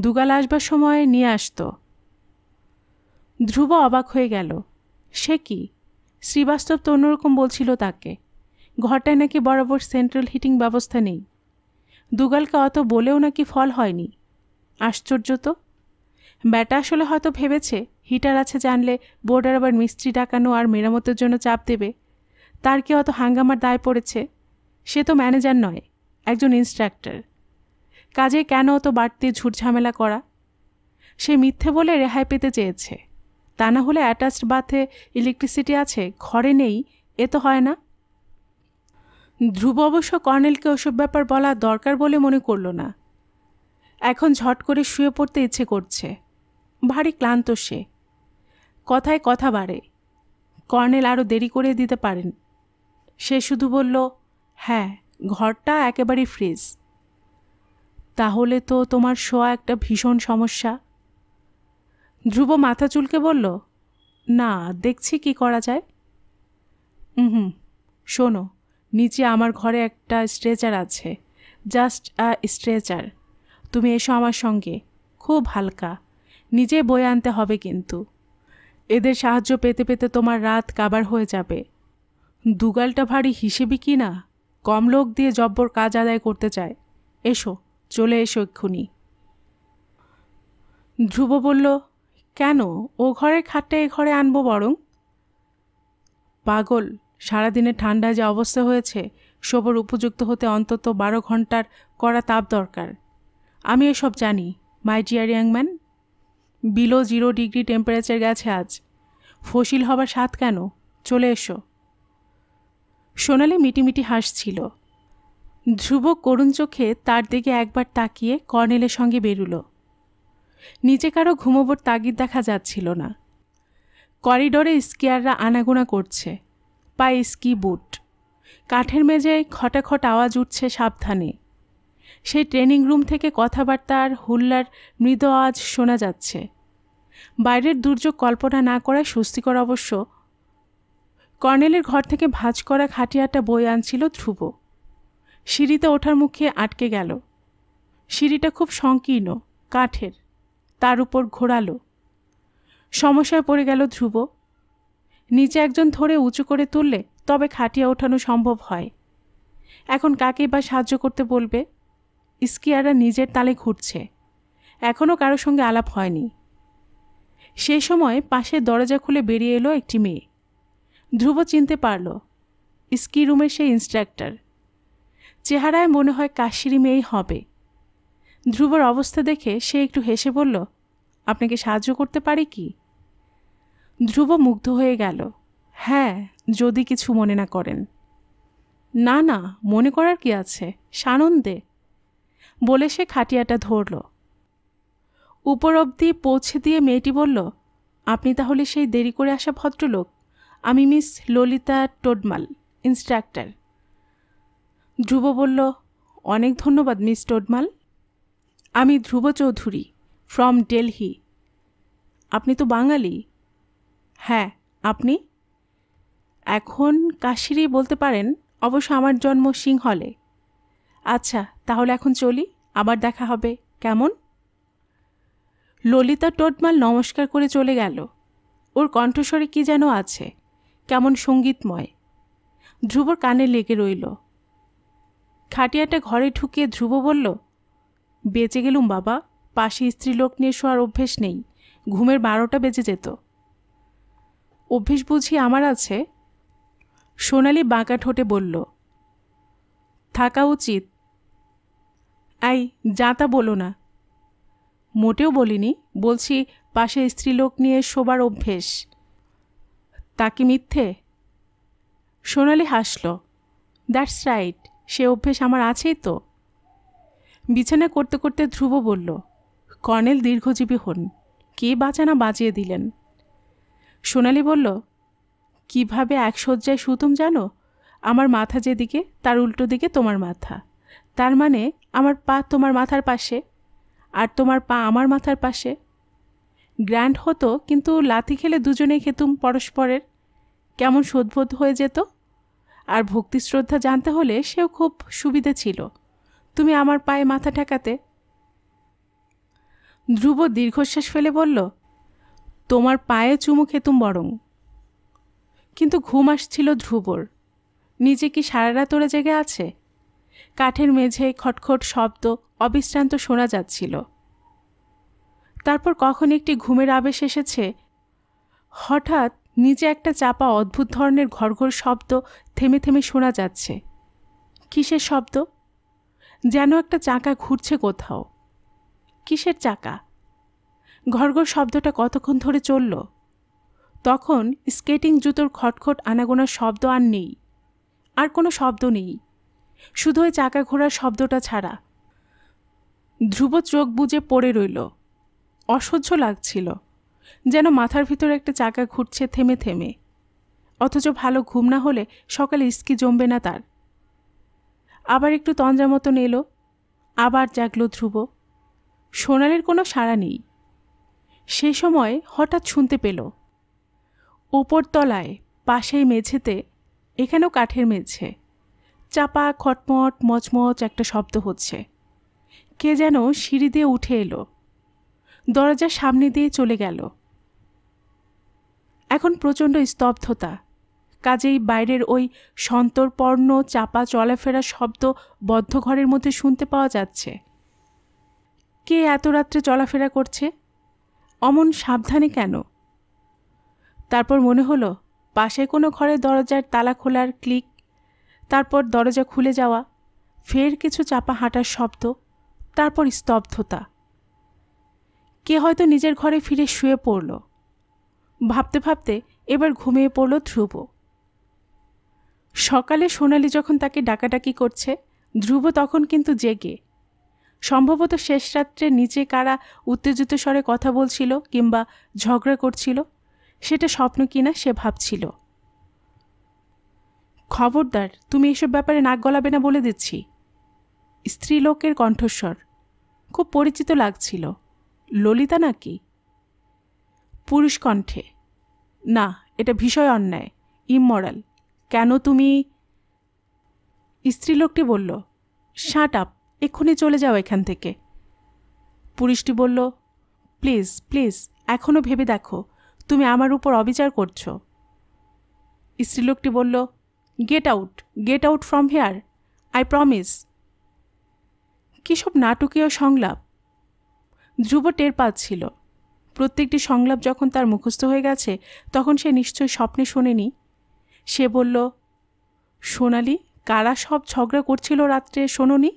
দুগাল আসবার সময় নিয়ে আসতো ধ্রুব অবাক হয়ে গেল সে কি শ্রীবাস্তব তো অন্যরকম বলছিল তাকে ঘরটায় নাকি বরাবর সেন্ট্রাল হিটিং ব্যবস্থা নেই দুগালকে অত বলেও নাকি ফল হয়নি আশ্চর্য তো ব্যাটা আসলে হয়তো ভেবেছে হিটার আছে জানলে বোর্ডার আবার মিস্ত্রি ডাকানো আর মেরামতের জন্য চাপ দেবে তার কি অত হাঙ্গামার দায় পড়েছে সে তো ম্যানেজার নয় একজন ইন্সট্রাক্টর কাজে কেন অত বাড়তি ঝুটঝামেলা করা সে মিথ্যে বলে রেহাই পেতে চেয়েছে তা না হলে অ্যাটাচড বাথে ইলেকট্রিসিটি আছে ঘরে নেই এ তো হয় না ধ্রুব অবশ্য কর্নেলকে ওসব ব্যাপার বলা দরকার বলে মনে করল না এখন ঝট করে শুয়ে পড়তে ইচ্ছে করছে ভারী ক্লান্ত সে কথায় কথা বাড়ে কর্নেল আরও দেরি করে দিতে পারেন সে শুধু বলল হ্যাঁ ঘরটা একেবারে ফ্রিজ তাহলে তো তোমার শোয়া একটা ভীষণ সমস্যা ধ্রুব মাথা চুলকে বলল না দেখছি কি করা যায় হুম শোনো নিচে আমার ঘরে একটা স্ট্রেচার আছে জাস্ট আ স্ট্রেচার তুমি এসো আমার সঙ্গে খুব হালকা নিজে বয়ে আনতে হবে কিন্তু এদের সাহায্য পেতে পেতে তোমার রাত কাবার হয়ে যাবে দুগালটা ভারী হিসেবে কি না কম লোক দিয়ে জব্বর কাজ আদায় করতে চায় এসো চলে এসো এক্ষুনি ধ্রুব বলল কেন ও ঘরে খাটটা এ ঘরে আনবো বরং পাগল সারাদিনে ঠান্ডায় যে অবস্থা হয়েছে সবর উপযুক্ত হতে অন্তত বারো ঘন্টার করা তাপ দরকার আমি এসব জানি মাই ডিয়ার ইয়াংম্যান বিলো জিরো ডিগ্রি টেম্পারেচার গেছে আজ ফসিল হবার স্বাদ কেন চলে এসো সোনালি মিটিমিটি হাসছিল ধ্রুব করুণ চোখে তার দিকে একবার তাকিয়ে কর্নেলের সঙ্গে বেরুল নিচে কারো ঘুমোবোর তাগিদ দেখা যাচ্ছিল না করিডরে স্কিয়াররা আনাগোনা করছে পায়ে স্কি বুট কাঠের মেজে খটাখট আওয়াজ উঠছে সাবধানে সেই ট্রেনিং রুম থেকে কথাবার্তা আর হুল্লার মৃদ আওয়াজ শোনা যাচ্ছে বাইরের দুর্যোগ কল্পনা না করায় স্বস্তিকর অবশ্য কর্নেলের ঘর থেকে ভাঁজ করা খাটিয়াটা বই আনছিল ধ্রুব সিঁড়িতে ওঠার মুখে আটকে গেল সিঁড়িটা খুব সংকীর্ণ কাঠের তার উপর ঘোরালো সমস্যায় পড়ে গেল ধ্রুব নিচে একজন ধরে উঁচু করে তুললে তবে খাটিয়া ওঠানো সম্ভব হয় এখন কাকে বা সাহায্য করতে বলবে স্কিয়ারা নিজের তালে ঘুরছে এখনও কারো সঙ্গে আলাপ হয়নি সে সময় পাশে দরজা খুলে বেরিয়ে এলো একটি মেয়ে ধ্রুব চিনতে পারল স্কি রুমের সেই ইনস্ট্রাক্টর চেহারায় মনে হয় কাশ্মীরি মেয়েই হবে ধ্রুবর অবস্থা দেখে সে একটু হেসে বলল আপনাকে সাহায্য করতে পারি কি ধ্রুব মুগ্ধ হয়ে গেল হ্যাঁ যদি কিছু মনে না করেন না না মনে করার কি আছে সানন্দে বলে সে খাটিয়াটা ধরল উপর অব্দি পৌঁছে দিয়ে মেয়েটি বলল আপনি তাহলে সেই দেরি করে আসা ভদ্রলোক আমি মিস ললিতা টোডমাল ইন্সট্রাক্টর ধ্রুব বলল অনেক ধন্যবাদ মিস টোডমাল আমি ধ্রুব চৌধুরী ফ্রম ডেলহি আপনি তো বাঙালি হ্যাঁ আপনি এখন কাশিরই বলতে পারেন অবশ্য আমার জন্ম সিংহলে আচ্ছা তাহলে এখন চলি আবার দেখা হবে কেমন ললিতা টোটমাল নমস্কার করে চলে গেল ওর কণ্ঠস্বরে কি যেন আছে কেমন সঙ্গীতময় ধ্রুবর কানে লেগে রইল খাটিয়াটা ঘরে ঢুকিয়ে ধ্রুব বলল বেঁচে গেলুম বাবা পাশে স্ত্রীলোক নিয়ে শোয়ার অভ্যেস নেই ঘুমের বারোটা বেজে যেত অভ্যেস বুঝি আমার আছে সোনালি বাঁকা ঠোঁটে বলল থাকা উচিত এই যা তা বলো না মোটেও বলিনি বলছি পাশে স্ত্রীলোক নিয়ে শোবার অভ্যেস তা কি মিথ্যে সোনালি হাসল দ্যাটস রাইট সে অভ্যেস আমার আছেই তো বিছানা করতে করতে ধ্রুব বলল কর্নেল দীর্ঘজীবী হন কে বাঁচানা বাজিয়ে দিলেন সোনালি বলল কিভাবে এক শয্যায় শুতুম জানো আমার মাথা যেদিকে তার উল্টো দিকে তোমার মাথা তার মানে আমার পা তোমার মাথার পাশে আর তোমার পা আমার মাথার পাশে গ্র্যান্ড হতো কিন্তু লাথি খেলে দুজনে খেতুম পরস্পরের কেমন শোধবোধ হয়ে যেত আর ভক্তি শ্রদ্ধা জানতে হলে সেও খুব সুবিধে ছিল তুমি আমার পায়ে মাথা ঠেকাতে ধ্রুব দীর্ঘশ্বাস ফেলে বলল তোমার পায়ে চুমু খেতুম বরং কিন্তু ঘুম আসছিল ধ্রুবর নিজে কি সারা রাত ওরা জেগে আছে কাঠের মেঝেয় খটখট শব্দ অবিশ্রান্ত শোনা যাচ্ছিল তারপর কখন একটি ঘুমের আবেশ এসেছে হঠাৎ নিচে একটা চাপা অদ্ভুত ধরনের ঘরঘর শব্দ থেমে থেমে শোনা যাচ্ছে কিসের শব্দ যেন একটা চাকা ঘুরছে কোথাও কিসের চাকা ঘরঘর শব্দটা কতক্ষণ ধরে চলল তখন স্কেটিং জুতোর খটখট আনাগোনা শব্দ আর নেই আর কোনো শব্দ নেই শুধু ওই চাকা ঘোরার শব্দটা ছাড়া ধ্রুব চোখ বুঝে পড়ে রইল অসহ্য লাগছিল যেন মাথার ভিতরে একটা চাকা ঘুরছে থেমে থেমে অথচ ভালো ঘুম না হলে সকালে ইস্কি জমবে না তার আবার একটু তঞ্জা মতন এলো আবার জাগলো ধ্রুব সোনালের কোনো সাড়া নেই সে সময় হঠাৎ শুনতে পেল ওপর তলায় পাশেই মেঝেতে এখানেও কাঠের মেঝে চাপা খটমট মচমচ একটা শব্দ হচ্ছে কে যেন সিঁড়ি দিয়ে উঠে এলো দরজার সামনে দিয়ে চলে গেল এখন প্রচণ্ড স্তব্ধতা কাজেই বাইরের ওই সন্তর্পর্ণ চাপা চলাফেরা শব্দ বদ্ধ ঘরের মধ্যে শুনতে পাওয়া যাচ্ছে কে এত রাত্রে চলাফেরা করছে অমন সাবধানে কেন তারপর মনে হলো পাশে কোনো ঘরের দরজার তালা খোলার ক্লিক তারপর দরজা খুলে যাওয়া ফের কিছু চাপা হাঁটার শব্দ তারপর স্তব্ধতা কে হয়তো নিজের ঘরে ফিরে শুয়ে পড়ল ভাবতে ভাবতে এবার ঘুমিয়ে পড়ল ধ্রুব সকালে সোনালি যখন তাকে ডাকাডাকি করছে ধ্রুব তখন কিন্তু জেগে সম্ভবত শেষ রাত্রে নিচে কারা উত্তেজিত স্বরে কথা বলছিল কিংবা ঝগড়া করছিল সেটা স্বপ্ন কিনা সে ভাবছিল খবরদার তুমি এসব ব্যাপারে নাক গলাবে না বলে দিচ্ছি স্ত্রীলোকের কণ্ঠস্বর খুব পরিচিত লাগছিল ললিতা নাকি পুরুষ কণ্ঠে না এটা ভীষণ অন্যায় ইমরাল কেন তুমি স্ত্রীলোকটি বলল শাট আপ এক্ষুনি চলে যাও এখান থেকে পুরুষটি বলল প্লিজ প্লিজ এখনও ভেবে দেখো তুমি আমার উপর অবিচার করছো স্ত্রীলোকটি বলল get out get out from here I promise কীসব নাটকীয় সংলাপ ধ্রুব টের পাচ্ছিল প্রত্যেকটি সংলাপ যখন তার মুখস্থ হয়ে গেছে তখন সে নিশ্চয় স্বপ্নে শোনেনি সে বলল সোনালি কারা সব ঝগড়া করছিল রাত্রে শোনি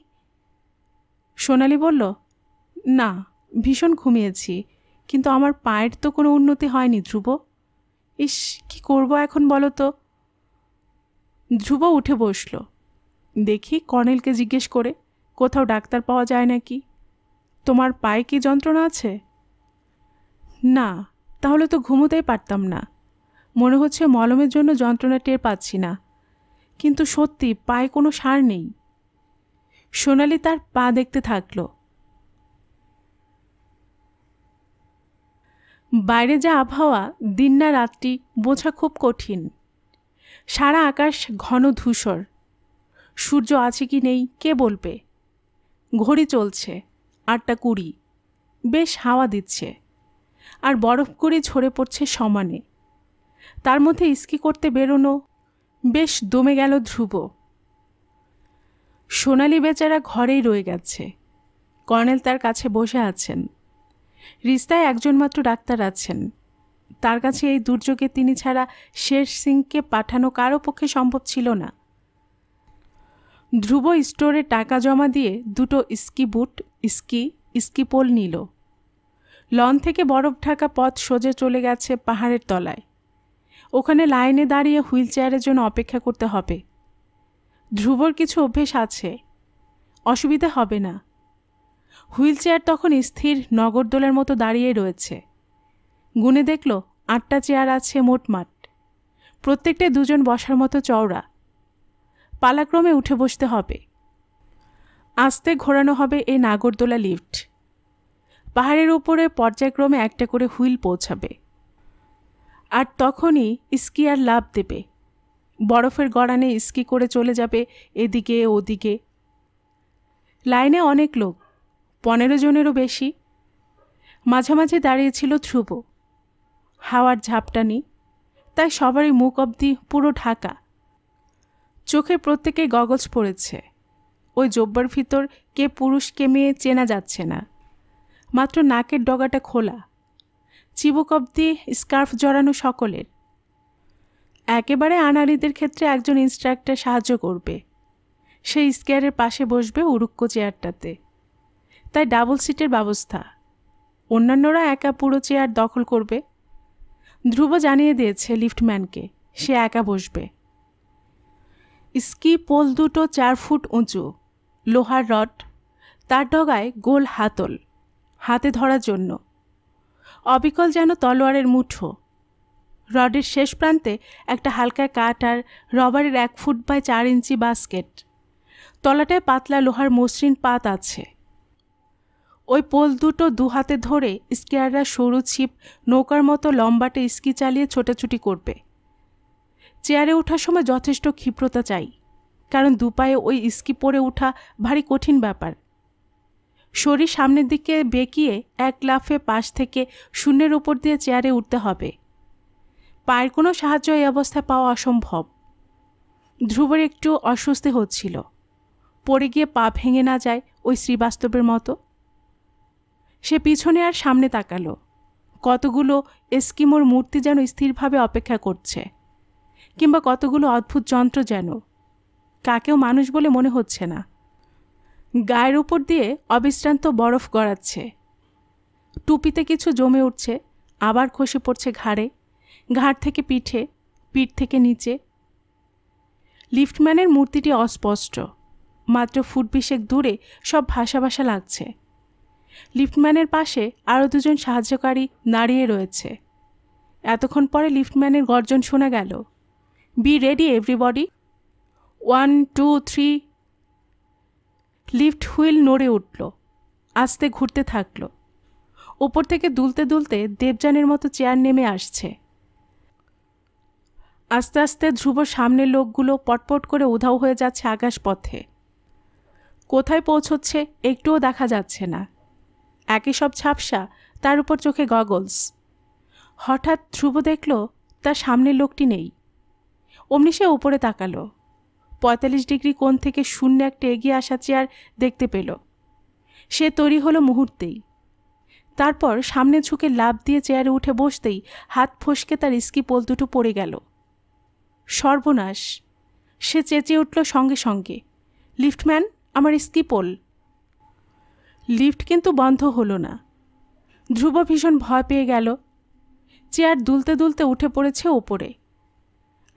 সোনালি বলল না ভীষণ ঘুমিয়েছি কিন্তু আমার পায়ের তো কোনো উন্নতি হয়নি ধ্রুব ইস কি করব এখন বলো তো ধ্রুব উঠে বসল দেখি কর্নেলকে জিজ্ঞেস করে কোথাও ডাক্তার পাওয়া যায় নাকি তোমার পায়ে কি যন্ত্রণা আছে না তাহলে তো ঘুমোতেই পারতাম না মনে হচ্ছে মলমের জন্য যন্ত্রণা টের পাচ্ছি না কিন্তু সত্যি পায়ে কোনো সার নেই সোনালি তার পা দেখতে থাকল বাইরে যা আবহাওয়া দিন না রাতটি বোঝা খুব কঠিন সারা আকাশ ঘন ধূসর সূর্য আছে কি নেই কে বলবে ঘড়ি চলছে আটটা কুড়ি বেশ হাওয়া দিচ্ছে আর বরফ করে ঝরে পড়ছে সমানে তার মধ্যে ইস্কি করতে বেরোনো বেশ দমে গেল ধ্রুব সোনালি বেচারা ঘরেই রয়ে গেছে কর্নেল তার কাছে বসে আছেন রিস্তায় একজন মাত্র ডাক্তার আছেন তার কাছে এই দুর্যোগে তিনি ছাড়া শের সিংকে পাঠানো কারও পক্ষে সম্ভব ছিল না ধ্রুব স্টোরে টাকা জমা দিয়ে দুটো স্কি বুট স্কি পোল নিল লন থেকে বরফ ঢাকা পথ সোজে চলে গেছে পাহাড়ের তলায় ওখানে লাইনে দাঁড়িয়ে হুইল চেয়ারের জন্য অপেক্ষা করতে হবে ধ্রুবর কিছু অভ্যেস আছে অসুবিধা হবে না হুইল চেয়ার তখন স্থির নগরদোলের মতো দাঁড়িয়ে রয়েছে গুনে দেখল আটটা চেয়ার আছে মোটমাট প্রত্যেকটা দুজন বসার মতো চওড়া পালাক্রমে উঠে বসতে হবে আস্তে ঘোরানো হবে এই নাগরদোলা লিফট পাহাড়ের উপরে পর্যায়ক্রমে একটা করে হুইল পৌঁছাবে আর তখনই স্কি আর লাভ দেবে বরফের গড়ানে স্কি করে চলে যাবে এদিকে ওদিকে লাইনে অনেক লোক পনেরো জনেরও বেশি মাঝামাঝি দাঁড়িয়েছিল ধ্রুব হাওয়ার ঝাপটা নেই তাই সবারই মুখ অবধি পুরো ঢাকা চোখের প্রত্যেকে গগলস পড়েছে ওই জব্বার ভিতর কে পুরুষ কে মেয়ে চেনা যাচ্ছে না মাত্র নাকের ডগাটা খোলা চিবুক অবধি স্কার্ফ জড়ানো সকলের একেবারে আনারিদের ক্ষেত্রে একজন ইনস্ট্রাক্টর সাহায্য করবে সেই স্কেয়ারের পাশে বসবে উরুক্ক চেয়ারটাতে তাই ডাবল সিটের ব্যবস্থা অন্যান্যরা একা পুরো চেয়ার দখল করবে ধ্রুব জানিয়ে দিয়েছে লিফটম্যানকে সে একা বসবে স্কি পোল দুটো চার ফুট উঁচু লোহার রড তার ডগায় গোল হাতল হাতে ধরার জন্য অবিকল যেন তলোয়ারের মুঠো রডের শেষ প্রান্তে একটা হালকা কাঠ আর রবারের এক ফুট বাই চার ইঞ্চি বাস্কেট তলাটায় পাতলা লোহার মসৃণ পাত আছে ওই পোল দুটো দু হাতে ধরে স্কেয়াররা সরু ছিপ নৌকার মতো লম্বাটে স্কি চালিয়ে ছোটাছুটি করবে চেয়ারে ওঠার সময় যথেষ্ট ক্ষিপ্রতা চাই কারণ দুপায়ে ওই স্কি পরে ওঠা ভারী কঠিন ব্যাপার শরীর সামনের দিকে বেঁকিয়ে এক লাফে পাশ থেকে শূন্যের উপর দিয়ে চেয়ারে উঠতে হবে পায়ের কোনো সাহায্য এই অবস্থায় পাওয়া অসম্ভব ধ্রুবের একটু অস্বস্তি হচ্ছিল পড়ে গিয়ে পা ভেঙে না যায় ওই শ্রীবাস্তবের মতো সে পিছনে আর সামনে তাকালো কতগুলো এস্কিমোর মূর্তি যেন স্থিরভাবে অপেক্ষা করছে কিংবা কতগুলো অদ্ভুত যন্ত্র যেন কাকেও মানুষ বলে মনে হচ্ছে না গায়ের উপর দিয়ে অবিশ্রান্ত বরফ গড়াচ্ছে টুপিতে কিছু জমে উঠছে আবার খসে পড়ছে ঘাড়ে ঘাড় থেকে পিঠে পিঠ থেকে নিচে লিফটম্যানের মূর্তিটি অস্পষ্ট মাত্র ফুট বিশেক দূরে সব ভাষা ভাষা লাগছে লিফটম্যানের পাশে আরও দুজন সাহায্যকারী দাঁড়িয়ে রয়েছে এতক্ষণ পরে লিফটম্যানের গর্জন শোনা গেল be ready everybody one two three lift wheel নড়ে উঠল আস্তে ঘুরতে থাকলো ওপর থেকে দুলতে দুলতে দেবযানের মতো চেয়ার নেমে আসছে আস্তে আস্তে ধ্রুব সামনের লোকগুলো পটপট করে উধাও হয়ে যাচ্ছে আকাশপথে কোথায় পৌঁছচ্ছে একটুও দেখা যাচ্ছে না একে সব ঝাপসা তার উপর চোখে গগলস হঠাৎ ধ্রুব দেখল তার সামনের লোকটি নেই অমনি সে উপরে তাকালো পঁয়তাল্লিশ ডিগ্রি কোণ থেকে শূন্য একটা এগিয়ে আসা চেয়ার দেখতে পেল সে তৈরি হলো মুহূর্তেই তারপর সামনে ঝুঁকে লাভ দিয়ে চেয়ারে উঠে বসতেই হাত ফসকে তার স্কি পোল দুটো পড়ে গেল সর্বনাশ সে চেঁচিয়ে উঠল সঙ্গে সঙ্গে লিফটম্যান আমার স্কি পোল লিফট কিন্তু বন্ধ হলো না ধ্রুব ভীষণ ভয় পেয়ে গেল চেয়ার দুলতে দুলতে উঠে পড়েছে ওপরে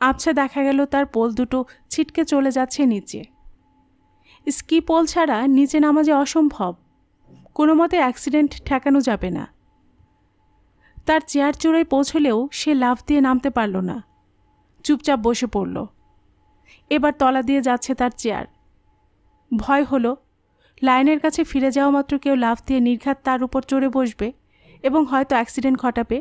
আবছা দেখা গেল তার পোল দুটো ছিটকে চলে যাচ্ছে নিচে স্কি পোল ছাড়া নিচে নামা যে অসম্ভব কোনো মতে অ্যাক্সিডেন্ট ঠেকানো যাবে না তার চেয়ার চূড়ায় পৌঁছলেও সে লাভ দিয়ে নামতে পারল না চুপচাপ বসে পড়ল এবার তলা দিয়ে যাচ্ছে তার চেয়ার ভয় হলো লাইনের কাছে ফিরে যাওয়া মাত্র কেউ লাফ দিয়ে নির্ঘাত তার উপর চড়ে বসবে এবং হয়তো অ্যাক্সিডেন্ট ঘটাবে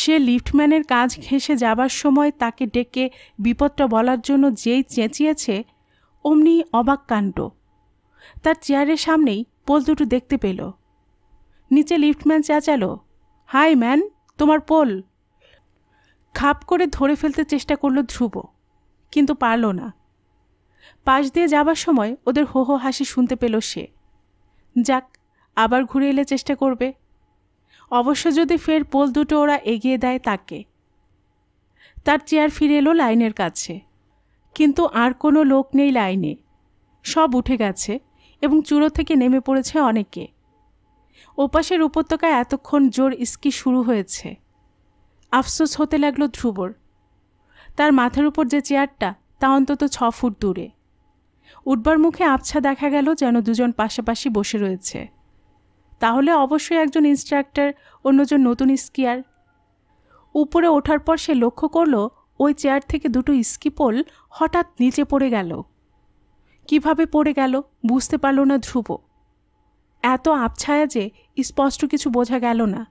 সে লিফটম্যানের কাজ ঘেঁষে যাবার সময় তাকে ডেকে বিপদটা বলার জন্য যেই চেঁচিয়েছে অমনি অবাক কাণ্ড তার চেয়ারের সামনেই পোল দুটো দেখতে পেল নিচে লিফটম্যান চেঁচালো হাই ম্যান তোমার পোল খাপ করে ধরে ফেলতে চেষ্টা করলো ধ্রুব কিন্তু পারল না পাশ দিয়ে যাবার সময় ওদের হো হো হাসি শুনতে পেল সে যাক আবার ঘুরে এলে চেষ্টা করবে অবশ্য যদি ফের পোল দুটো ওরা এগিয়ে দেয় তাকে তার চেয়ার ফিরে এলো লাইনের কাছে কিন্তু আর কোনো লোক নেই লাইনে সব উঠে গেছে এবং চুরো থেকে নেমে পড়েছে অনেকে ওপাশের উপত্যকায় এতক্ষণ জোর ইস্কি শুরু হয়েছে আফসোস হতে লাগলো ধ্রুবর তার মাথার উপর যে চেয়ারটা তা অন্তত ছ ফুট দূরে উঠবার মুখে আবছা দেখা গেল যেন দুজন পাশাপাশি বসে রয়েছে তাহলে অবশ্যই একজন ইনস্ট্রাক্টর অন্যজন নতুন স্কিয়ার উপরে ওঠার পর সে লক্ষ্য করল ওই চেয়ার থেকে দুটো স্কিপল হঠাৎ নিচে পড়ে গেল কিভাবে পড়ে গেল বুঝতে পারল না ধ্রুব এত আবছায়া যে স্পষ্ট কিছু বোঝা গেল না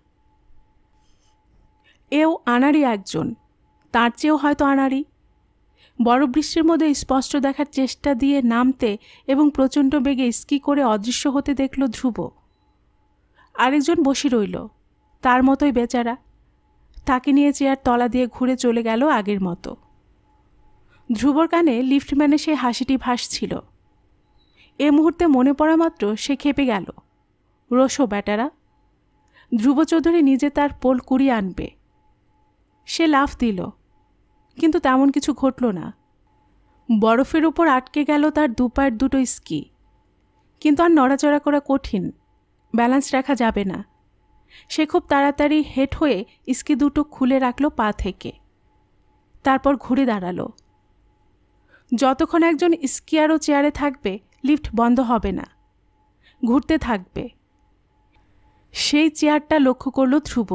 এও আনারি একজন তার চেয়েও হয়তো আনারি বড় বৃষ্টির মধ্যে স্পষ্ট দেখার চেষ্টা দিয়ে নামতে এবং প্রচণ্ড বেগে স্কি করে অদৃশ্য হতে দেখল ধ্রুব আরেকজন বসে রইল তার মতোই বেচারা তাকে নিয়ে চেয়ার তলা দিয়ে ঘুরে চলে গেল আগের মতো ধ্রুবর কানে লিফটম্যানে সেই হাসিটি ভাসছিল এ মুহূর্তে মনে পড়া মাত্র সে খেপে গেল রসো ব্যাটারা ধ্রুব চৌধুরী নিজে তার পোল কুড়িয়ে আনবে সে লাফ দিল কিন্তু তেমন কিছু ঘটল না বরফের উপর আটকে গেল তার দুপায়ের দুটো স্কি কিন্তু আর নড়াচড়া করা কঠিন ব্যালেন্স রাখা যাবে না সে খুব তাড়াতাড়ি হেট হয়ে স্কি দুটো খুলে রাখলো পা থেকে তারপর ঘুরে দাঁড়ালো যতক্ষণ একজন আরও চেয়ারে থাকবে লিফট বন্ধ হবে না ঘুরতে থাকবে সেই চেয়ারটা লক্ষ্য করল ধ্রুব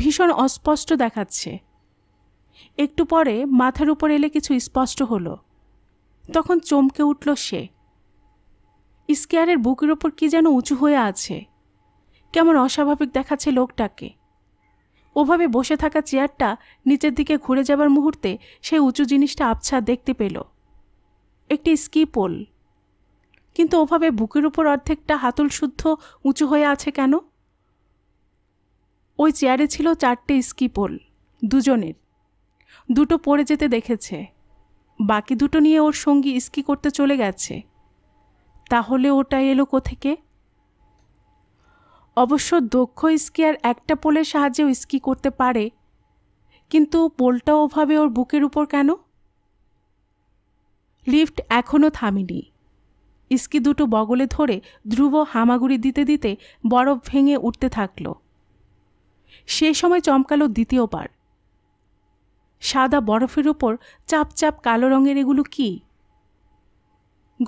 ভীষণ অস্পষ্ট দেখাচ্ছে একটু পরে মাথার উপর এলে কিছু স্পষ্ট হলো তখন চমকে উঠল সে স্কেয়ারের বুকের ওপর কি যেন উঁচু হয়ে আছে কেমন অস্বাভাবিক দেখাচ্ছে লোকটাকে ওভাবে বসে থাকা চেয়ারটা নিচের দিকে ঘুরে যাবার মুহূর্তে সেই উঁচু জিনিসটা আবছা দেখতে পেল একটি স্কি পোল কিন্তু ওভাবে বুকের উপর অর্ধেকটা হাতল শুদ্ধ উঁচু হয়ে আছে কেন ওই চেয়ারে ছিল চারটে স্কি পোল দুজনের দুটো পড়ে যেতে দেখেছে বাকি দুটো নিয়ে ওর সঙ্গী স্কি করতে চলে গেছে তাহলে ওটা এলো কোথেকে অবশ্য দক্ষ স্কি আর একটা পোলের সাহায্যেও স্কি করতে পারে কিন্তু পোলটা ওভাবে ওর বুকের উপর কেন লিফট এখনও থামিনি স্কি দুটো বগলে ধরে ধ্রুব হামাগুড়ি দিতে দিতে বরফ ভেঙে উঠতে থাকল সে সময় চমকালো দ্বিতীয়বার সাদা বরফের উপর চাপ চাপ কালো রঙের এগুলো কি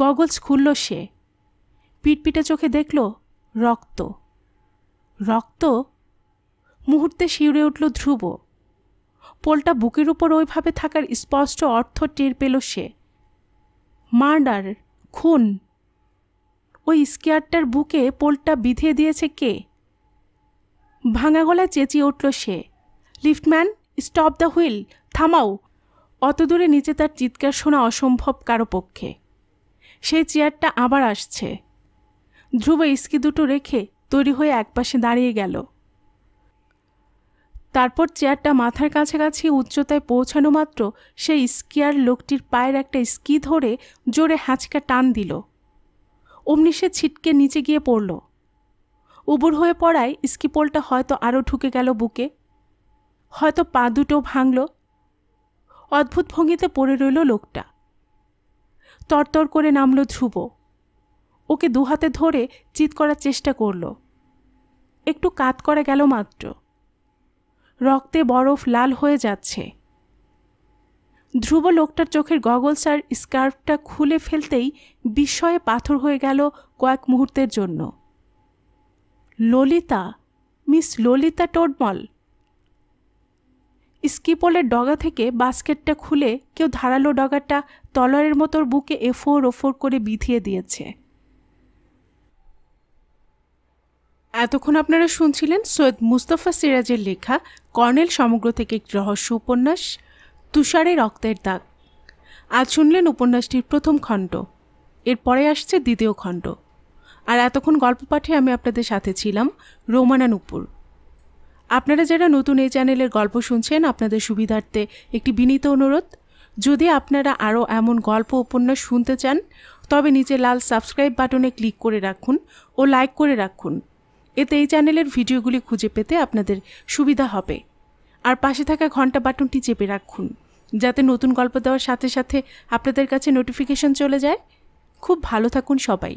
গগলস খুলল সে পিটপিটে চোখে দেখল রক্ত রক্ত মুহূর্তে শিউরে উঠল ধ্রুব পোলটা বুকের উপর ওইভাবে থাকার স্পষ্ট অর্থ টের পেল সে মার্ডার খুন ওই স্কেয়ারটার বুকে পোলটা বিঁধে দিয়েছে কে ভাঙা গলায় চেঁচিয়ে উঠল সে লিফটম্যান স্টপ দ্য হুইল থামাও অতদূরে নিচে তার চিৎকার শোনা অসম্ভব কারো পক্ষে সেই চেয়ারটা আবার আসছে ধ্রুব ইস্কি দুটো রেখে তৈরি হয়ে একপাশে দাঁড়িয়ে গেল তারপর চেয়ারটা মাথার কাছাকাছি উচ্চতায় পৌঁছানো মাত্র সেই স্কিয়ার লোকটির পায়ের একটা স্কি ধরে জোরে হাঁচকা টান দিল অমনি সে ছিটকে নিচে গিয়ে পড়ল উবুর হয়ে পড়ায় স্কিপোলটা হয়তো আরও ঢুকে গেল বুকে হয়তো পা দুটো ভাঙল অদ্ভুত ভঙ্গিতে পড়ে রইল লোকটা তরতর করে নামল ধ্রুব ওকে দুহাতে ধরে চিৎ করার চেষ্টা করল একটু কাত করা গেল মাত্র রক্তে বরফ লাল হয়ে যাচ্ছে ধ্রুব লোকটার চোখের গগলস আর স্কার্ফটা খুলে ফেলতেই বিস্ময়ে পাথর হয়ে গেল কয়েক মুহূর্তের জন্য ললিতা মিস ললিতা টোডমল স্কিপলের ডগা থেকে বাস্কেটটা খুলে কেউ ধারালো ডগাটা তলারের মতো বুকে এফোর ওফোর করে বিধিয়ে দিয়েছে এতক্ষণ আপনারা শুনছিলেন সৈয়দ মুস্তফা সিরাজের লেখা কর্নেল সমগ্র থেকে একটি রহস্য উপন্যাস তুষারে রক্তের দাগ আজ শুনলেন উপন্যাসটির প্রথম খণ্ড এরপরে আসছে দ্বিতীয় খণ্ড আর এতক্ষণ গল্প পাঠে আমি আপনাদের সাথে ছিলাম রোমানা নুপুর আপনারা যারা নতুন এই চ্যানেলের গল্প শুনছেন আপনাদের সুবিধার্থে একটি বিনীত অনুরোধ যদি আপনারা আরও এমন গল্প উপন্যাস শুনতে চান তবে নিচে লাল সাবস্ক্রাইব বাটনে ক্লিক করে রাখুন ও লাইক করে রাখুন এতে এই চ্যানেলের ভিডিওগুলি খুঁজে পেতে আপনাদের সুবিধা হবে আর পাশে থাকা ঘন্টা বাটনটি চেপে রাখুন যাতে নতুন গল্প দেওয়ার সাথে সাথে আপনাদের কাছে নোটিফিকেশন চলে যায় খুব ভালো থাকুন সবাই